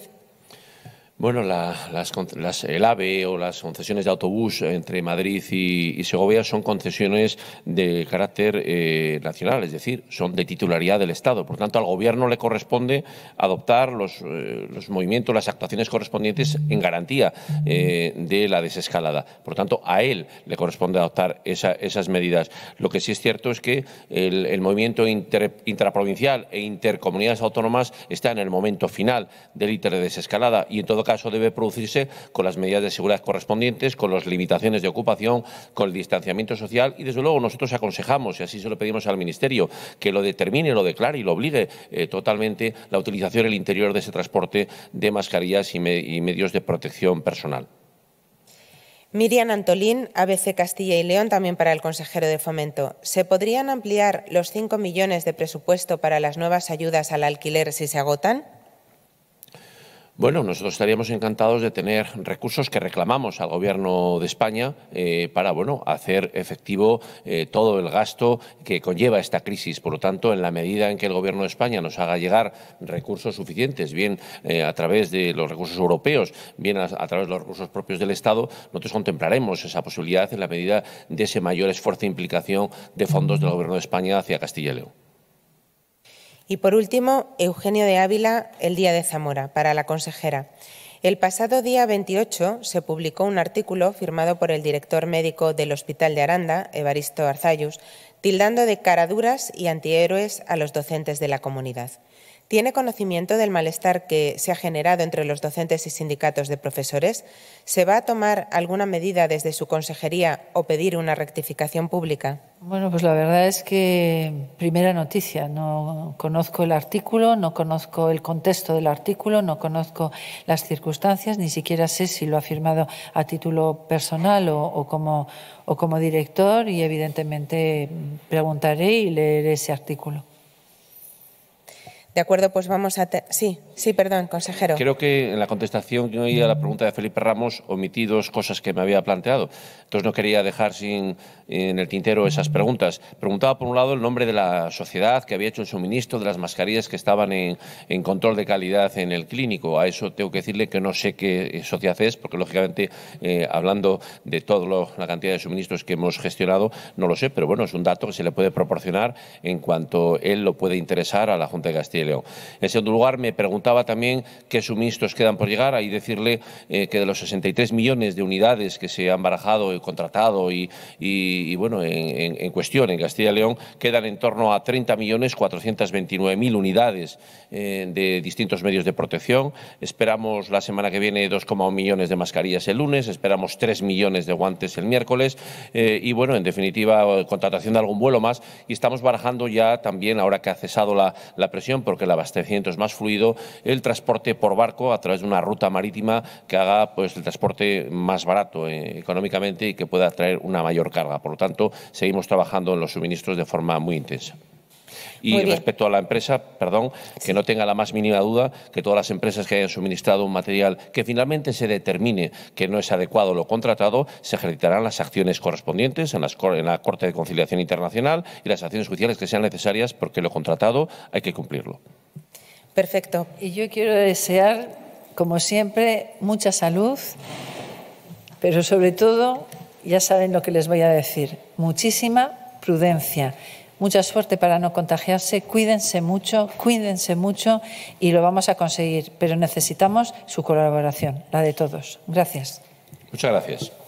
Bueno, las, el AVE o las concesiones de autobús entre Madrid y, Segovia son concesiones de carácter eh, nacional, es decir, son de titularidad del Estado. Por tanto, al Gobierno le corresponde adoptar los, eh, movimientos, las actuaciones correspondientes en garantía eh, de la desescalada. Por tanto, a él le corresponde adoptar esas medidas. Lo que sí es cierto es que el, movimiento intraprovincial e intercomunidades autónomas está en el momento final del íter de desescalada y, en todo caso debe producirse con las medidas de seguridad correspondientes, con las limitaciones de ocupación, con el distanciamiento social y, desde luego, nosotros aconsejamos, y así se lo pedimos al Ministerio, que lo determine, lo declare y lo obligue eh, totalmente la utilización en el interior de ese transporte de mascarillas y, medios de protección personal. Miriam Antolín, ABC Castilla y León, también para el consejero de Fomento. ¿Se podrían ampliar los 5 millones de presupuesto para las nuevas ayudas al alquiler si se agotan? Bueno, nosotros estaríamos encantados de tener recursos que reclamamos al Gobierno de España eh, para bueno, hacer efectivo eh, todo el gasto que conlleva esta crisis. Por lo tanto, en la medida en que el Gobierno de España nos haga llegar recursos suficientes, bien eh, a través de los recursos europeos, bien a, a, través de los recursos propios del Estado, nosotros contemplaremos esa posibilidad en la medida de ese mayor esfuerzo e implicación de fondos del Gobierno de España hacia Castilla y León. Y por último, Eugenio de Ávila, El Día de Zamora, para la consejera. El pasado día 28 se publicó un artículo firmado por el director médico del Hospital de Aranda, Evaristo Arzayus, tildando de caraduras y antihéroes a los docentes de la comunidad tiene conocimiento del malestar que se ha generado entre los docentes y sindicatos de profesores? ¿Se va a tomar alguna medida desde su consejería o pedir una rectificación pública? Bueno, pues la verdad es que primera noticia, no conozco el artículo, no conozco el contexto del artículo, no conozco las circunstancias, ni siquiera sé si lo ha firmado a título personal o, o como director y evidentemente preguntaré y leeré ese artículo. De acuerdo, pues vamos a... Sí, sí, perdón, consejero. Creo que en la contestación que oí a la pregunta de Felipe Ramos omití dos cosas que me había planteado. Entonces no quería dejar sin en el tintero esas preguntas. Preguntaba, por un lado, el nombre de la sociedad que había hecho el suministro de las mascarillas que estaban en, control de calidad en el clínico. A eso tengo que decirle que no sé qué sociedad es, porque lógicamente, eh, hablando de toda la cantidad de suministros que hemos gestionado, no lo sé, pero bueno, es un dato que se le puede proporcionar en cuanto él lo puede interesar a la Junta de Castilla León. En segundo lugar, me preguntaba también qué suministros quedan por llegar. Ahí decirle eh, que de los 63 millones de unidades que se han barajado, y contratado y, bueno, en, cuestión en Castilla y León, quedan en torno a 30 millones 429 mil unidades eh, de distintos medios de protección. Esperamos la semana que viene 2,1 millones de mascarillas el lunes, esperamos 3 millones de guantes el miércoles eh, y bueno, en definitiva, contratación de algún vuelo más y estamos barajando ya también, ahora que ha cesado la, la presión, porque el abastecimiento es más fluido, el transporte por barco a través de una ruta marítima que haga pues, el transporte más barato eh, económicamente y que pueda traer una mayor carga. Por lo tanto, seguimos trabajando en los suministros de forma muy intensa. Y respecto a la empresa, perdón, que no tenga la más mínima duda que todas las empresas que hayan suministrado un material que finalmente se determine que no es adecuado lo contratado, se ejercitarán las acciones correspondientes en, las, en la Corte de Conciliación Internacional y las acciones judiciales que sean necesarias porque lo contratado hay que cumplirlo. Perfecto. Y yo quiero desear, como siempre, mucha salud, pero sobre todo, ya saben lo que les voy a decir, muchísima prudencia mucha suerte para no contagiarse, cuídense mucho, cuídense mucho y lo vamos a conseguir, pero necesitamos su colaboración, la de todos. Gracias. Muchas gracias.